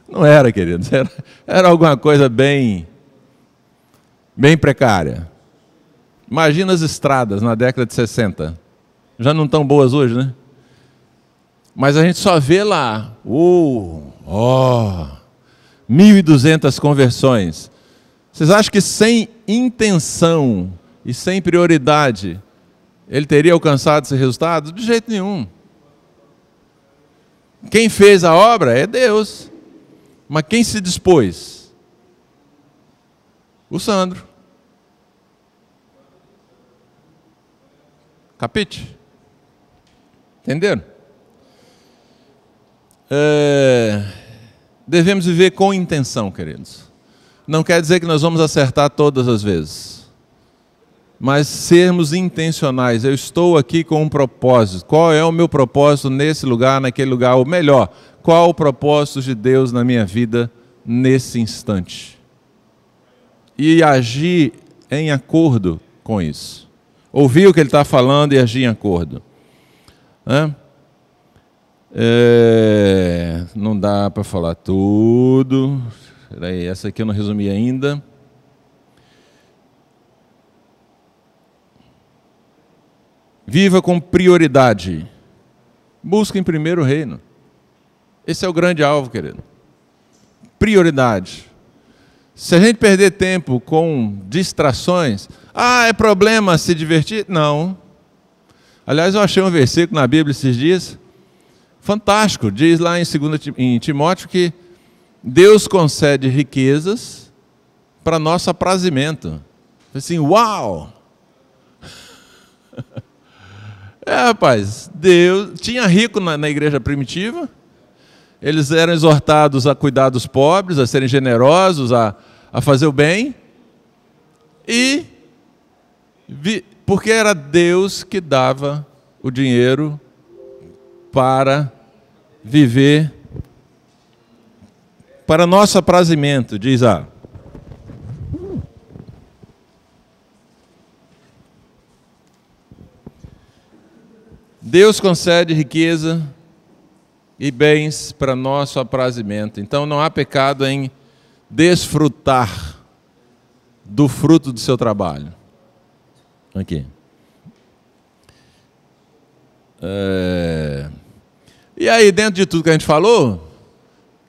Não era, queridos, era, era alguma coisa bem, bem precária. Imagina as estradas na década de 60. Já não tão boas hoje, né? Mas a gente só vê lá, uh, oh, 1.200 conversões. Vocês acham que sem intenção e sem prioridade ele teria alcançado esse resultado? De jeito nenhum. Quem fez a obra é Deus. Mas quem se dispôs? O Sandro. Capite? Entenderam? É... Devemos viver com intenção, queridos. Não quer dizer que nós vamos acertar todas as vezes mas sermos intencionais. Eu estou aqui com um propósito. Qual é o meu propósito nesse lugar, naquele lugar? Ou melhor, qual o propósito de Deus na minha vida nesse instante? E agir em acordo com isso. Ouvir o que ele está falando e agir em acordo. É, não dá para falar tudo. Peraí, essa aqui eu não resumi ainda. Viva com prioridade. Busque em primeiro o reino. Esse é o grande alvo, querido. Prioridade. Se a gente perder tempo com distrações, ah, é problema se divertir? Não. Aliás, eu achei um versículo na Bíblia esses dias, fantástico. Diz lá em, 2, em Timóteo que Deus concede riquezas para nosso aprazimento. Assim, uau! É, rapaz, Deus tinha rico na, na igreja primitiva. Eles eram exortados a cuidar dos pobres, a serem generosos, a, a fazer o bem. E vi, porque era Deus que dava o dinheiro para viver para nosso aprazimento, diz a Deus concede riqueza e bens para nosso aprazimento. Então não há pecado em desfrutar do fruto do seu trabalho. Aqui. É... E aí, dentro de tudo que a gente falou,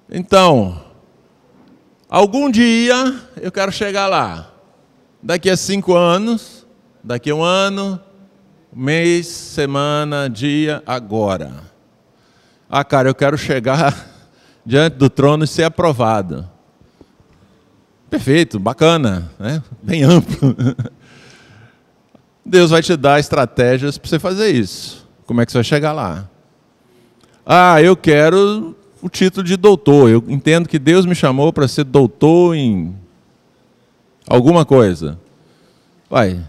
então, algum dia eu quero chegar lá. Daqui a cinco anos, daqui a um ano, mês, semana, dia, agora. Ah, cara, eu quero chegar diante do trono e ser aprovado. Perfeito, bacana, né? bem amplo. Deus vai te dar estratégias para você fazer isso. Como é que você vai chegar lá? Ah, eu quero o título de doutor. Eu entendo que Deus me chamou para ser doutor em alguma coisa. Vai,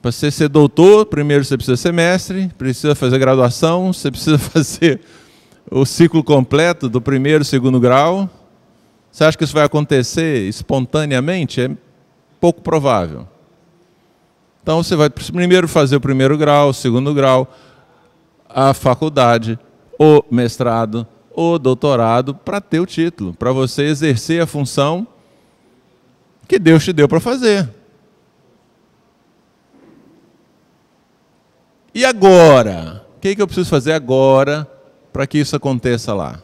para você ser doutor, primeiro você precisa ser mestre, precisa fazer graduação, você precisa fazer o ciclo completo do primeiro, segundo grau. Você acha que isso vai acontecer espontaneamente? É pouco provável. Então você vai primeiro fazer o primeiro grau, o segundo grau, a faculdade, o mestrado, o doutorado para ter o título, para você exercer a função que Deus te deu para fazer. E agora? O que, é que eu preciso fazer agora para que isso aconteça lá?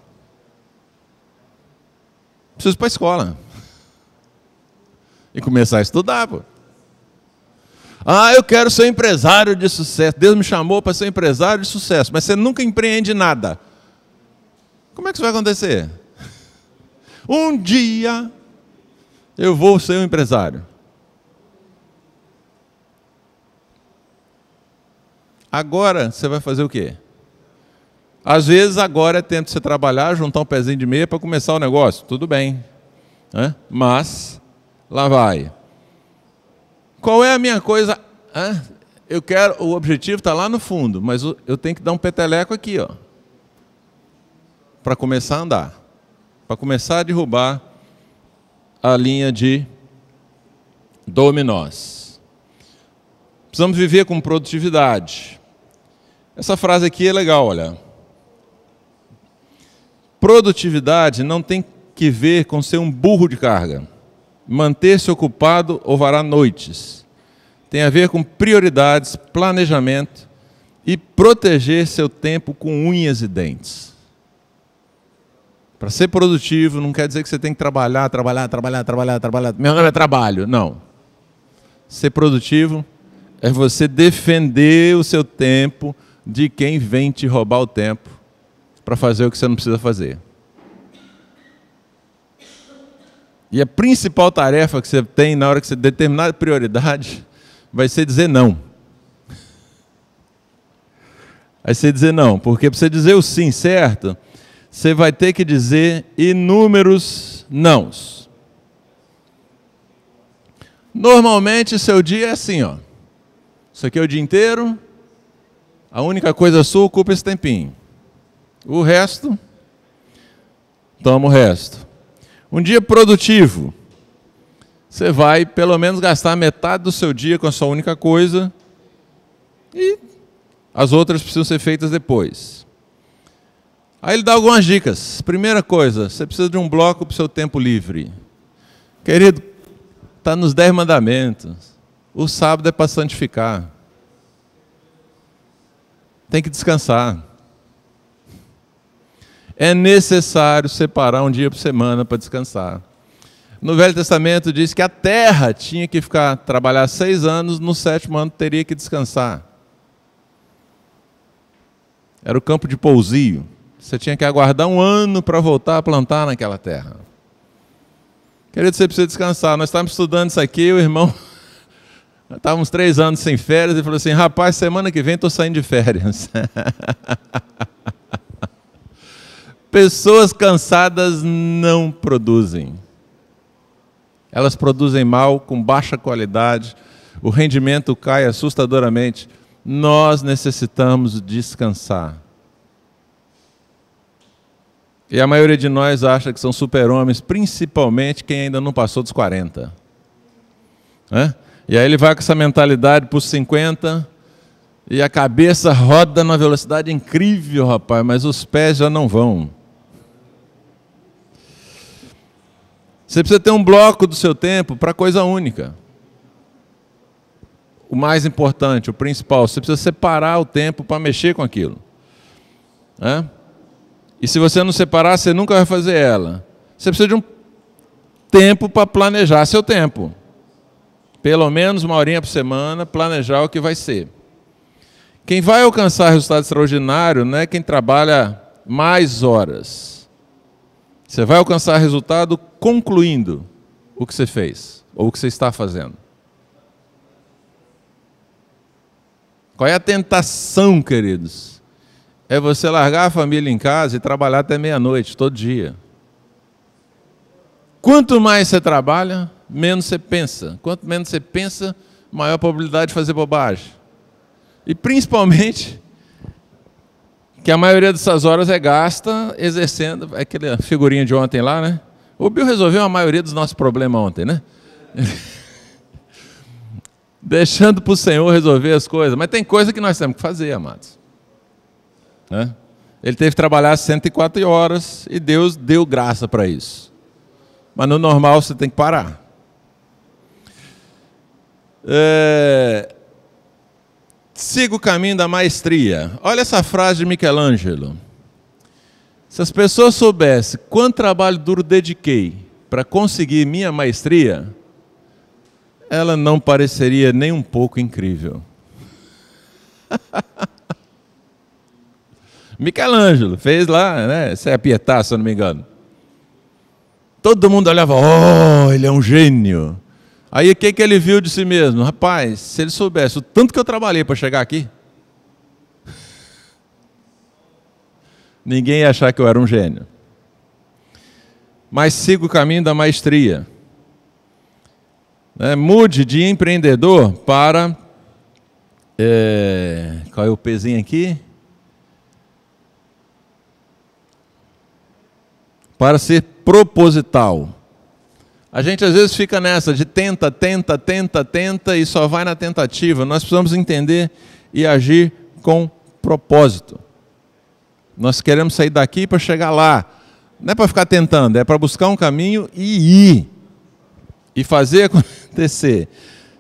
Preciso ir para a escola. E começar a estudar, pô. Ah, eu quero ser empresário de sucesso. Deus me chamou para ser empresário de sucesso, mas você nunca empreende nada. Como é que isso vai acontecer? Um dia eu vou ser um empresário. Agora você vai fazer o quê? Às vezes agora é tempo de você trabalhar, juntar um pezinho de meia para começar o negócio. Tudo bem. Né? Mas, lá vai. Qual é a minha coisa? Hã? Eu quero, o objetivo está lá no fundo, mas eu tenho que dar um peteleco aqui, ó. Para começar a andar. Para começar a derrubar a linha de dominós. Precisamos viver com produtividade. Essa frase aqui é legal, olha. Produtividade não tem que ver com ser um burro de carga. Manter-se ocupado ou varar noites. Tem a ver com prioridades, planejamento e proteger seu tempo com unhas e dentes. Para ser produtivo não quer dizer que você tem que trabalhar, trabalhar, trabalhar, trabalhar, trabalhar. Meu nome é trabalho. Não. Ser produtivo é você defender o seu tempo de quem vem te roubar o tempo para fazer o que você não precisa fazer. E a principal tarefa que você tem na hora que você determinar prioridade vai ser dizer não. vai ser dizer não, porque para você dizer o sim certo, você vai ter que dizer inúmeros nãos. Normalmente seu dia é assim, ó. Isso aqui é o dia inteiro, a única coisa sua ocupa esse tempinho. O resto, toma o resto. Um dia produtivo. Você vai pelo menos gastar metade do seu dia com a sua única coisa e as outras precisam ser feitas depois. Aí ele dá algumas dicas. Primeira coisa, você precisa de um bloco para o seu tempo livre. Querido, está nos dez mandamentos. O sábado é para santificar tem que descansar. É necessário separar um dia por semana para descansar. No Velho Testamento diz que a terra tinha que ficar trabalhar seis anos, no sétimo ano teria que descansar. Era o campo de pousio. Você tinha que aguardar um ano para voltar a plantar naquela terra. Querido, você precisa descansar. Nós estamos estudando isso aqui, o irmão Estávamos três anos sem férias e falou assim: rapaz, semana que vem estou saindo de férias. Pessoas cansadas não produzem. Elas produzem mal, com baixa qualidade, o rendimento cai assustadoramente. Nós necessitamos descansar. E a maioria de nós acha que são super-homens, principalmente quem ainda não passou dos 40. Hã? É? E aí ele vai com essa mentalidade para os 50 e a cabeça roda numa velocidade incrível, rapaz, mas os pés já não vão. Você precisa ter um bloco do seu tempo para coisa única. O mais importante, o principal, você precisa separar o tempo para mexer com aquilo. É? E se você não separar, você nunca vai fazer ela. Você precisa de um tempo para planejar seu tempo pelo menos uma horinha por semana, planejar o que vai ser. Quem vai alcançar resultado extraordinário não é quem trabalha mais horas. Você vai alcançar resultado concluindo o que você fez ou o que você está fazendo. Qual é a tentação, queridos? É você largar a família em casa e trabalhar até meia-noite, todo dia. Quanto mais você trabalha, menos você pensa. Quanto menos você pensa, maior a probabilidade de fazer bobagem. E principalmente que a maioria dessas horas é gasta exercendo é aquela figurinha de ontem lá, né? O Bill resolveu a maioria dos nossos problemas ontem, né? Deixando para o Senhor resolver as coisas. Mas tem coisa que nós temos que fazer, amados. Né? Ele teve que trabalhar 104 horas e Deus deu graça para isso. Mas no normal você tem que parar. É, siga o caminho da maestria. Olha essa frase de Michelangelo. Se as pessoas soubessem quanto trabalho duro dediquei para conseguir minha maestria, ela não pareceria nem um pouco incrível. Michelangelo fez lá, né? Isso é a Pietà se eu não me engano. Todo mundo olhava, oh, ele é um gênio. Aí o que, que ele viu de si mesmo? Rapaz, se ele soubesse o tanto que eu trabalhei para chegar aqui, ninguém ia achar que eu era um gênio. Mas siga o caminho da maestria. Né? Mude de empreendedor para. É, qual é o pezinho aqui? Para ser proposital. A gente às vezes fica nessa de tenta, tenta, tenta, tenta e só vai na tentativa. Nós precisamos entender e agir com propósito. Nós queremos sair daqui para chegar lá. Não é para ficar tentando, é para buscar um caminho e ir. E fazer acontecer.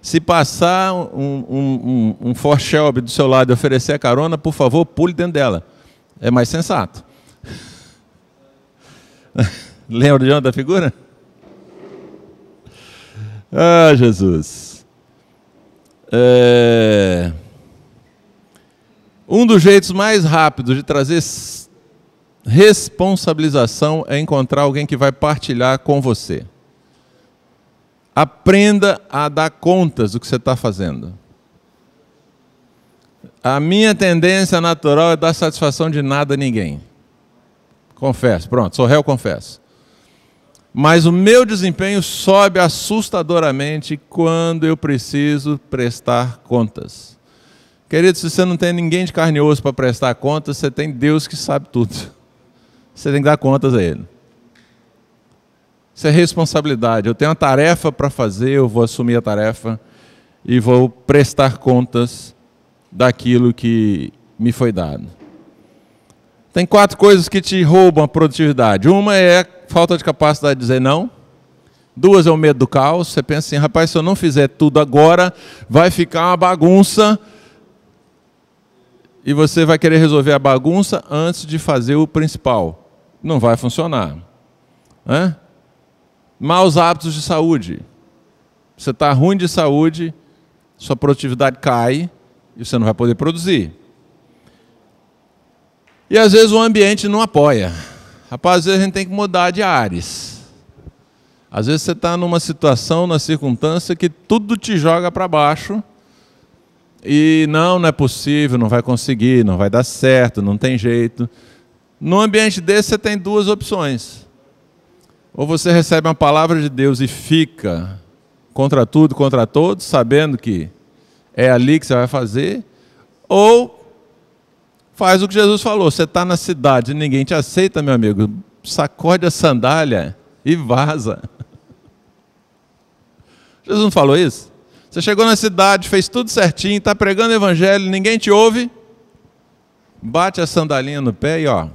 Se passar um, um, um, um Ford Shelby do seu lado e oferecer a carona, por favor, pule dentro dela. É mais sensato. Lembra de onde da é figura? Ah, Jesus. É... Um dos jeitos mais rápidos de trazer responsabilização é encontrar alguém que vai partilhar com você. Aprenda a dar contas do que você está fazendo. A minha tendência natural é dar satisfação de nada a ninguém. Confesso, pronto, sou réu, confesso mas o meu desempenho sobe assustadoramente quando eu preciso prestar contas. Querido, se você não tem ninguém de carne e osso para prestar contas, você tem Deus que sabe tudo. Você tem que dar contas a Ele. Isso é responsabilidade. Eu tenho uma tarefa para fazer, eu vou assumir a tarefa e vou prestar contas daquilo que me foi dado. Tem quatro coisas que te roubam a produtividade. Uma é falta de capacidade de dizer não. Duas é o medo do caos. Você pensa assim, rapaz, se eu não fizer tudo agora, vai ficar uma bagunça. E você vai querer resolver a bagunça antes de fazer o principal. Não vai funcionar. Né? Maus hábitos de saúde. Você está ruim de saúde, sua produtividade cai e você não vai poder produzir. E às vezes o ambiente não apoia. Rapaz, às vezes a gente tem que mudar de ares. Às vezes você está numa situação, numa circunstância que tudo te joga para baixo e não, não é possível, não vai conseguir, não vai dar certo, não tem jeito. Num ambiente desse você tem duas opções. Ou você recebe uma palavra de Deus e fica contra tudo, contra todos, sabendo que é ali que você vai fazer, ou Faz o que Jesus falou: você está na cidade e ninguém te aceita, meu amigo, sacode a sandália e vaza. Jesus não falou isso? Você chegou na cidade, fez tudo certinho, está pregando o evangelho, ninguém te ouve, bate a sandalinha no pé e ó,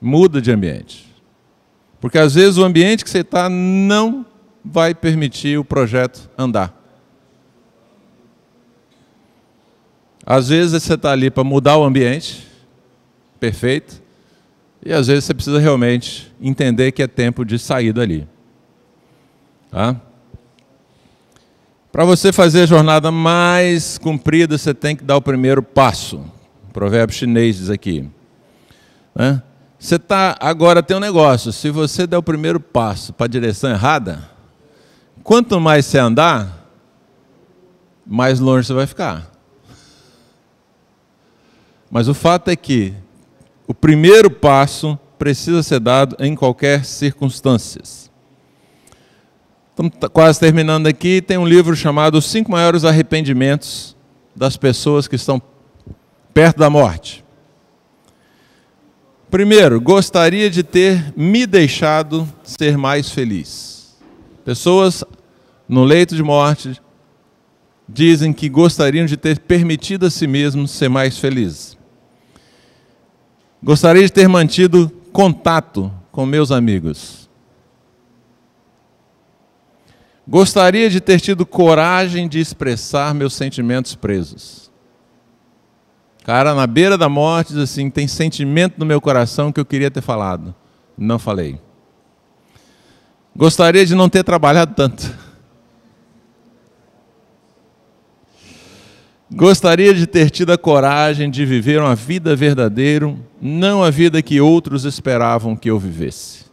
muda de ambiente. Porque às vezes o ambiente que você está não vai permitir o projeto andar. Às vezes você está ali para mudar o ambiente, perfeito, e às vezes você precisa realmente entender que é tempo de sair dali. Tá? Para você fazer a jornada mais comprida, você tem que dar o primeiro passo. O provérbio chinês diz aqui. Né? Você tá agora tem um negócio. Se você der o primeiro passo para a direção errada, quanto mais você andar, mais longe você vai ficar. Mas o fato é que o primeiro passo precisa ser dado em qualquer circunstância. Estamos quase terminando aqui. Tem um livro chamado Os Cinco Maiores Arrependimentos das Pessoas que Estão Perto da Morte. Primeiro, gostaria de ter me deixado ser mais feliz. Pessoas no leito de morte dizem que gostariam de ter permitido a si mesmos ser mais felizes. Gostaria de ter mantido contato com meus amigos. Gostaria de ter tido coragem de expressar meus sentimentos presos. Cara, na beira da morte, diz assim: tem sentimento no meu coração que eu queria ter falado. Não falei. Gostaria de não ter trabalhado tanto. Gostaria de ter tido a coragem de viver uma vida verdadeira, não a vida que outros esperavam que eu vivesse.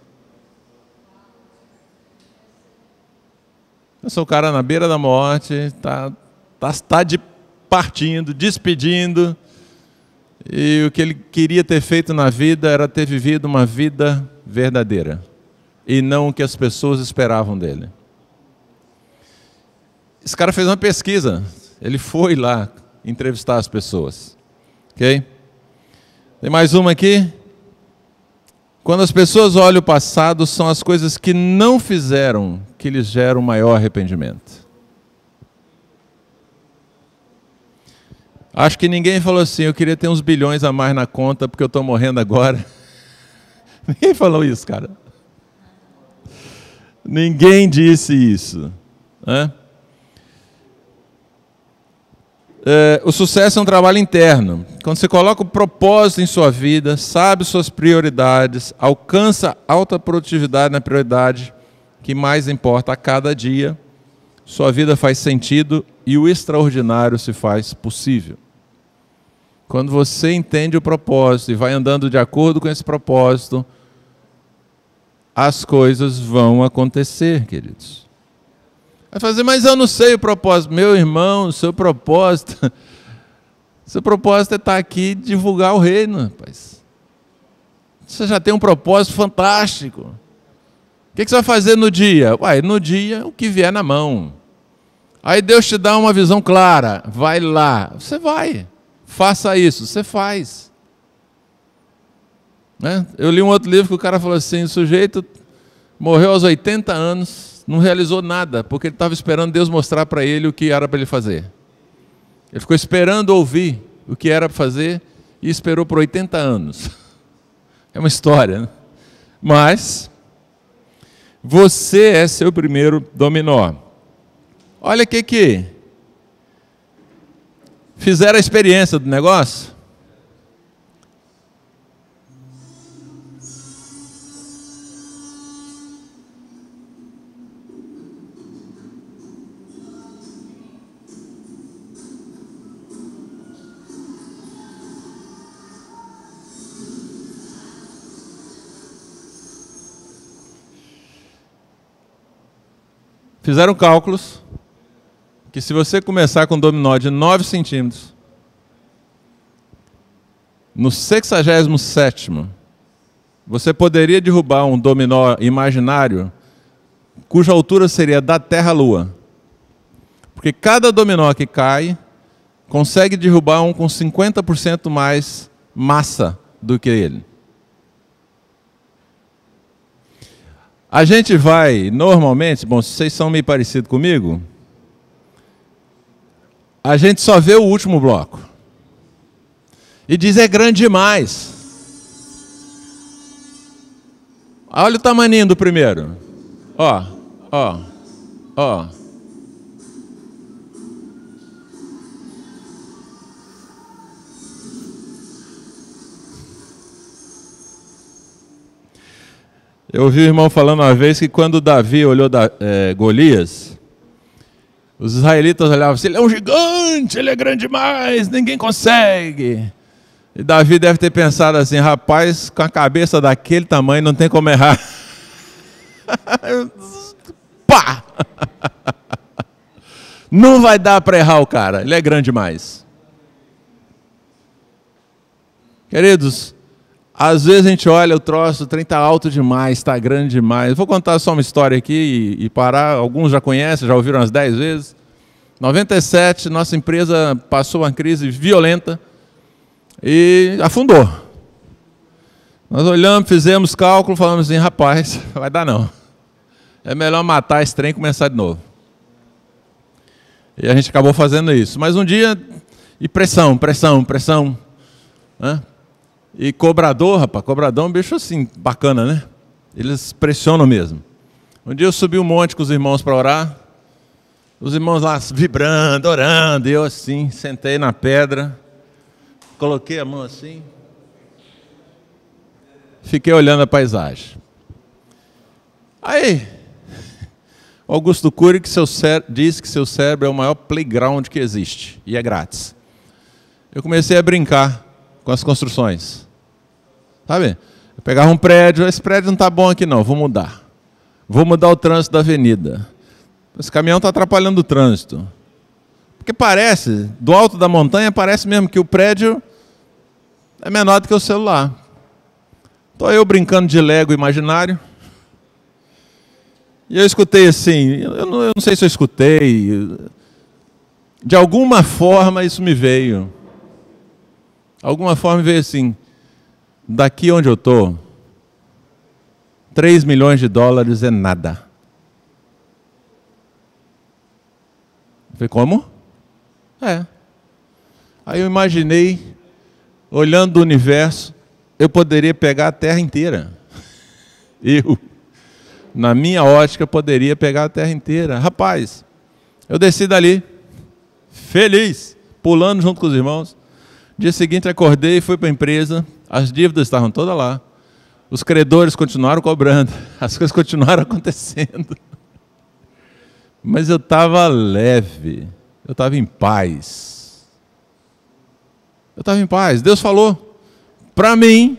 Eu sou o cara na beira da morte, está tá, tá de partindo, despedindo, e o que ele queria ter feito na vida era ter vivido uma vida verdadeira, e não o que as pessoas esperavam dele. Esse cara fez uma pesquisa ele foi lá entrevistar as pessoas. Ok? Tem mais uma aqui? Quando as pessoas olham o passado, são as coisas que não fizeram que lhes geram maior arrependimento. Acho que ninguém falou assim, eu queria ter uns bilhões a mais na conta porque eu estou morrendo agora. Ninguém falou isso, cara. Ninguém disse isso. Né? É, o sucesso é um trabalho interno. Quando você coloca o propósito em sua vida, sabe suas prioridades, alcança alta produtividade na prioridade que mais importa a cada dia, sua vida faz sentido e o extraordinário se faz possível. Quando você entende o propósito e vai andando de acordo com esse propósito, as coisas vão acontecer, queridos. Vai fazer, mas eu não sei o propósito. Meu irmão, o seu propósito. Seu propósito é estar tá aqui divulgar o reino, rapaz. Você já tem um propósito fantástico. O que você vai fazer no dia? Uai, no dia, o que vier na mão. Aí Deus te dá uma visão clara. Vai lá. Você vai. Faça isso. Você faz. Né? Eu li um outro livro que o cara falou assim: o sujeito morreu aos 80 anos não realizou nada, porque ele estava esperando Deus mostrar para ele o que era para ele fazer. Ele ficou esperando ouvir o que era para fazer e esperou por 80 anos. É uma história, né? Mas você é seu primeiro dominó. Olha o que que fizeram a experiência do negócio. Fizeram cálculos que se você começar com um dominó de 9 centímetros, no 67 você poderia derrubar um dominó imaginário cuja altura seria da Terra à Lua. Porque cada dominó que cai consegue derrubar um com 50% mais massa do que ele. A gente vai normalmente, bom, vocês são meio parecidos comigo, a gente só vê o último bloco. E diz é grande demais. Olha o tamaninho do primeiro. Ó, ó, ó. Eu ouvi o irmão falando uma vez que quando Davi olhou da, é, Golias, os israelitas olhavam assim: ele é um gigante, ele é grande demais, ninguém consegue. E Davi deve ter pensado assim: rapaz, com a cabeça daquele tamanho não tem como errar. Pá! Não vai dar para errar o cara, ele é grande demais. Queridos, às vezes a gente olha o troço, o trem tá alto demais, tá grande demais. vou contar só uma história aqui e, e, parar. Alguns já conhecem, já ouviram umas 10 vezes. 97, nossa empresa passou uma crise violenta e afundou. Nós olhamos, fizemos cálculo, falamos assim, rapaz, vai dar não. É melhor matar esse trem e começar de novo. E a gente acabou fazendo isso. Mas um dia, e pressão, pressão, pressão. Né? E cobrador, rapaz, cobrador é um bicho assim, bacana, né? Eles pressionam mesmo. Um dia eu subi um monte com os irmãos para orar. Os irmãos lá vibrando, orando, e eu assim, sentei na pedra, coloquei a mão assim, fiquei olhando a paisagem. Aí, Augusto Cury que seu diz que seu cérebro é o maior playground que existe, e é grátis. Eu comecei a brincar com as construções. Sabe? Eu pegava um prédio, esse prédio não está bom aqui não, vou mudar. Vou mudar o trânsito da avenida. Esse caminhão está atrapalhando o trânsito. Porque parece, do alto da montanha, parece mesmo que o prédio é menor do que o celular. Estou eu brincando de Lego imaginário. E eu escutei assim, eu não, eu não sei se eu escutei. De alguma forma isso me veio alguma forma veio assim: daqui onde eu estou, 3 milhões de dólares é nada. Eu falei, como? É. Aí eu imaginei, olhando o universo, eu poderia pegar a Terra inteira. Eu, na minha ótica, poderia pegar a Terra inteira. Rapaz, eu desci dali, feliz, pulando junto com os irmãos. Dia seguinte acordei e fui para a empresa, as dívidas estavam todas lá, os credores continuaram cobrando, as coisas continuaram acontecendo. Mas eu estava leve, eu estava em paz. Eu estava em paz. Deus falou: para mim,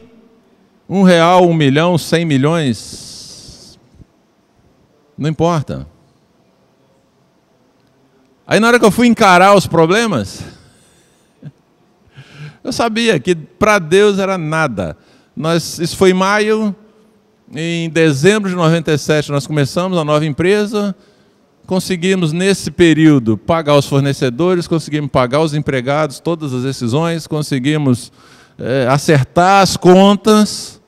um real, um milhão, cem milhões, não importa. Aí na hora que eu fui encarar os problemas, eu sabia que para Deus era nada. Nós, isso foi em maio, em dezembro de 97 nós começamos a nova empresa, conseguimos nesse período pagar os fornecedores, conseguimos pagar os empregados, todas as decisões, conseguimos é, acertar as contas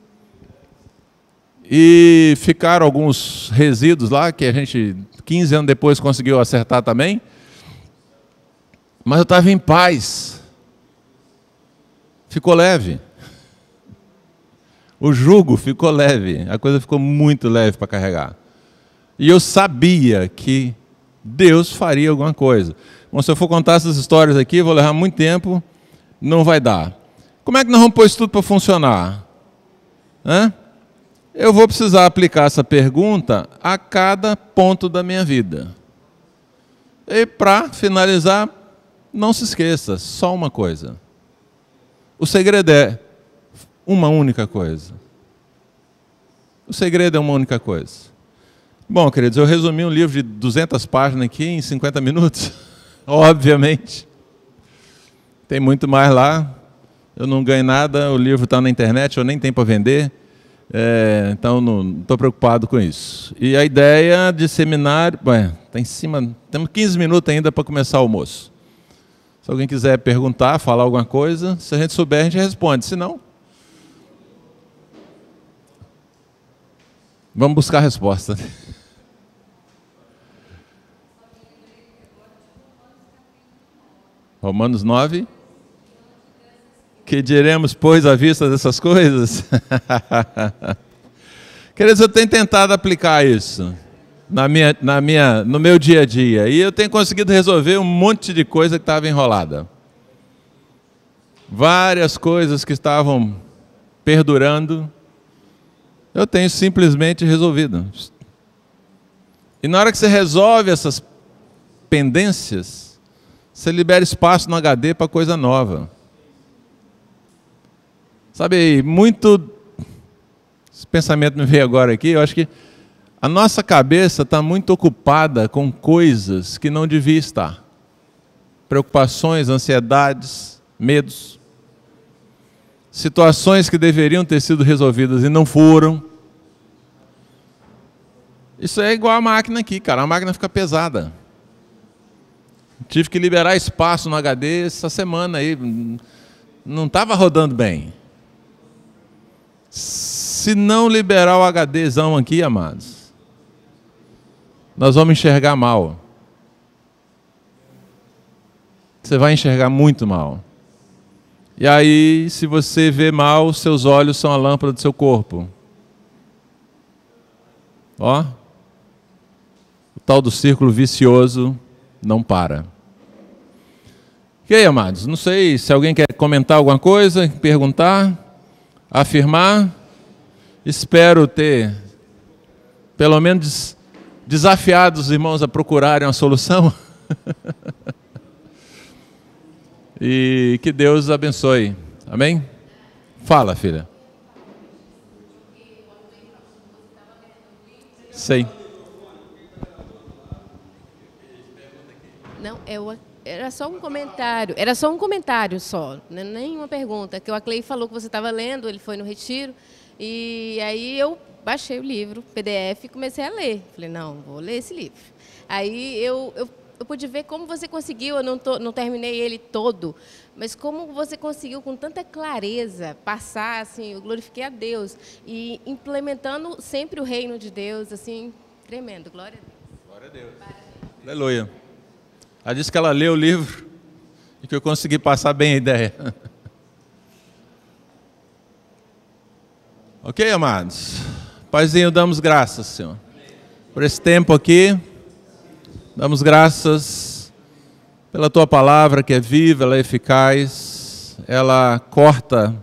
e ficaram alguns resíduos lá que a gente 15 anos depois conseguiu acertar também. Mas eu estava em paz ficou leve. O jugo ficou leve, a coisa ficou muito leve para carregar. E eu sabia que Deus faria alguma coisa. Bom, se eu for contar essas histórias aqui, vou levar muito tempo, não vai dar. Como é que nós vamos pôr isso tudo para funcionar? Hã? Eu vou precisar aplicar essa pergunta a cada ponto da minha vida. E para finalizar, não se esqueça, só uma coisa. O segredo é uma única coisa. O segredo é uma única coisa. Bom, queridos, eu resumi um livro de 200 páginas aqui em 50 minutos, obviamente. Tem muito mais lá. Eu não ganho nada, o livro está na internet, eu nem tenho para vender. É, então não estou preocupado com isso. E a ideia de seminário. Bem, está é, em cima. Temos 15 minutos ainda para começar o almoço. Se alguém quiser perguntar, falar alguma coisa, se a gente souber, a gente responde. Se não, vamos buscar a resposta. Romanos 9. Que diremos, pois, à vista dessas coisas? Queridos, eu tenho tentado aplicar isso na minha, na minha, no meu dia a dia. E eu tenho conseguido resolver um monte de coisa que estava enrolada. Várias coisas que estavam perdurando, eu tenho simplesmente resolvido. E na hora que você resolve essas pendências, você libera espaço no HD para coisa nova. Sabe, muito. Esse pensamento me veio agora aqui, eu acho que a nossa cabeça está muito ocupada com coisas que não devia estar. Preocupações, ansiedades, medos. Situações que deveriam ter sido resolvidas e não foram. Isso é igual a máquina aqui, cara. A máquina fica pesada. Tive que liberar espaço no HD essa semana aí. Não estava rodando bem. Se não liberar o HDzão aqui, amados, nós vamos enxergar mal. Você vai enxergar muito mal. E aí, se você vê mal, seus olhos são a lâmpada do seu corpo. Ó, o tal do círculo vicioso não para. E aí, amados? Não sei se alguém quer comentar alguma coisa, perguntar, afirmar. Espero ter, pelo menos, desafiados, irmãos, a procurarem uma solução. e que Deus abençoe. Amém? Fala, filha. Sei. Não, eu, é era só um comentário. Era só um comentário só, né? nenhuma pergunta. Que o Aclei falou que você estava lendo, ele foi no retiro. E aí eu baixei o livro, PDF, e comecei a ler. Falei, não, vou ler esse livro. Aí eu, eu, eu pude ver como você conseguiu, eu não, tô, não terminei ele todo, mas como você conseguiu com tanta clareza passar, assim, eu glorifiquei a Deus e implementando sempre o reino de Deus, assim, tremendo. Glória a Deus. Glória a Deus. Parabéns. Aleluia. Ela disse que ela leu o livro e que eu consegui passar bem a ideia. ok, amados? Paizinho, damos graças, Senhor, por esse tempo aqui. Damos graças pela tua palavra que é viva, ela é eficaz, ela corta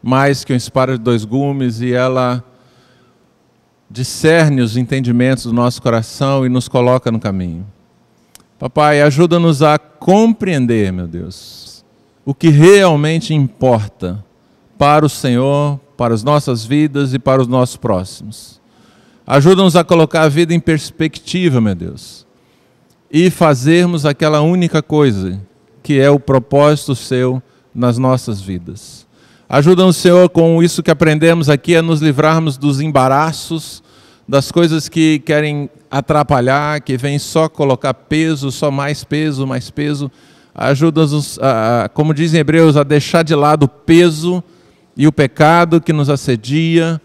mais que um esparo de dois gumes e ela discerne os entendimentos do nosso coração e nos coloca no caminho. Papai, ajuda-nos a compreender, meu Deus, o que realmente importa para o Senhor, para as nossas vidas e para os nossos próximos. Ajuda-nos a colocar a vida em perspectiva, meu Deus, e fazermos aquela única coisa que é o propósito seu nas nossas vidas. Ajuda-nos, Senhor, com isso que aprendemos aqui, a nos livrarmos dos embaraços, das coisas que querem atrapalhar, que vêm só colocar peso, só mais peso, mais peso. Ajuda-nos, como dizem hebreus, a deixar de lado o peso e o pecado que nos assedia,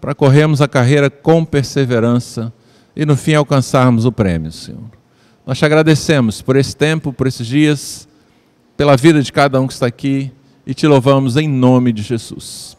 para corrermos a carreira com perseverança e no fim alcançarmos o prêmio, Senhor. Nós te agradecemos por esse tempo, por esses dias, pela vida de cada um que está aqui e te louvamos em nome de Jesus.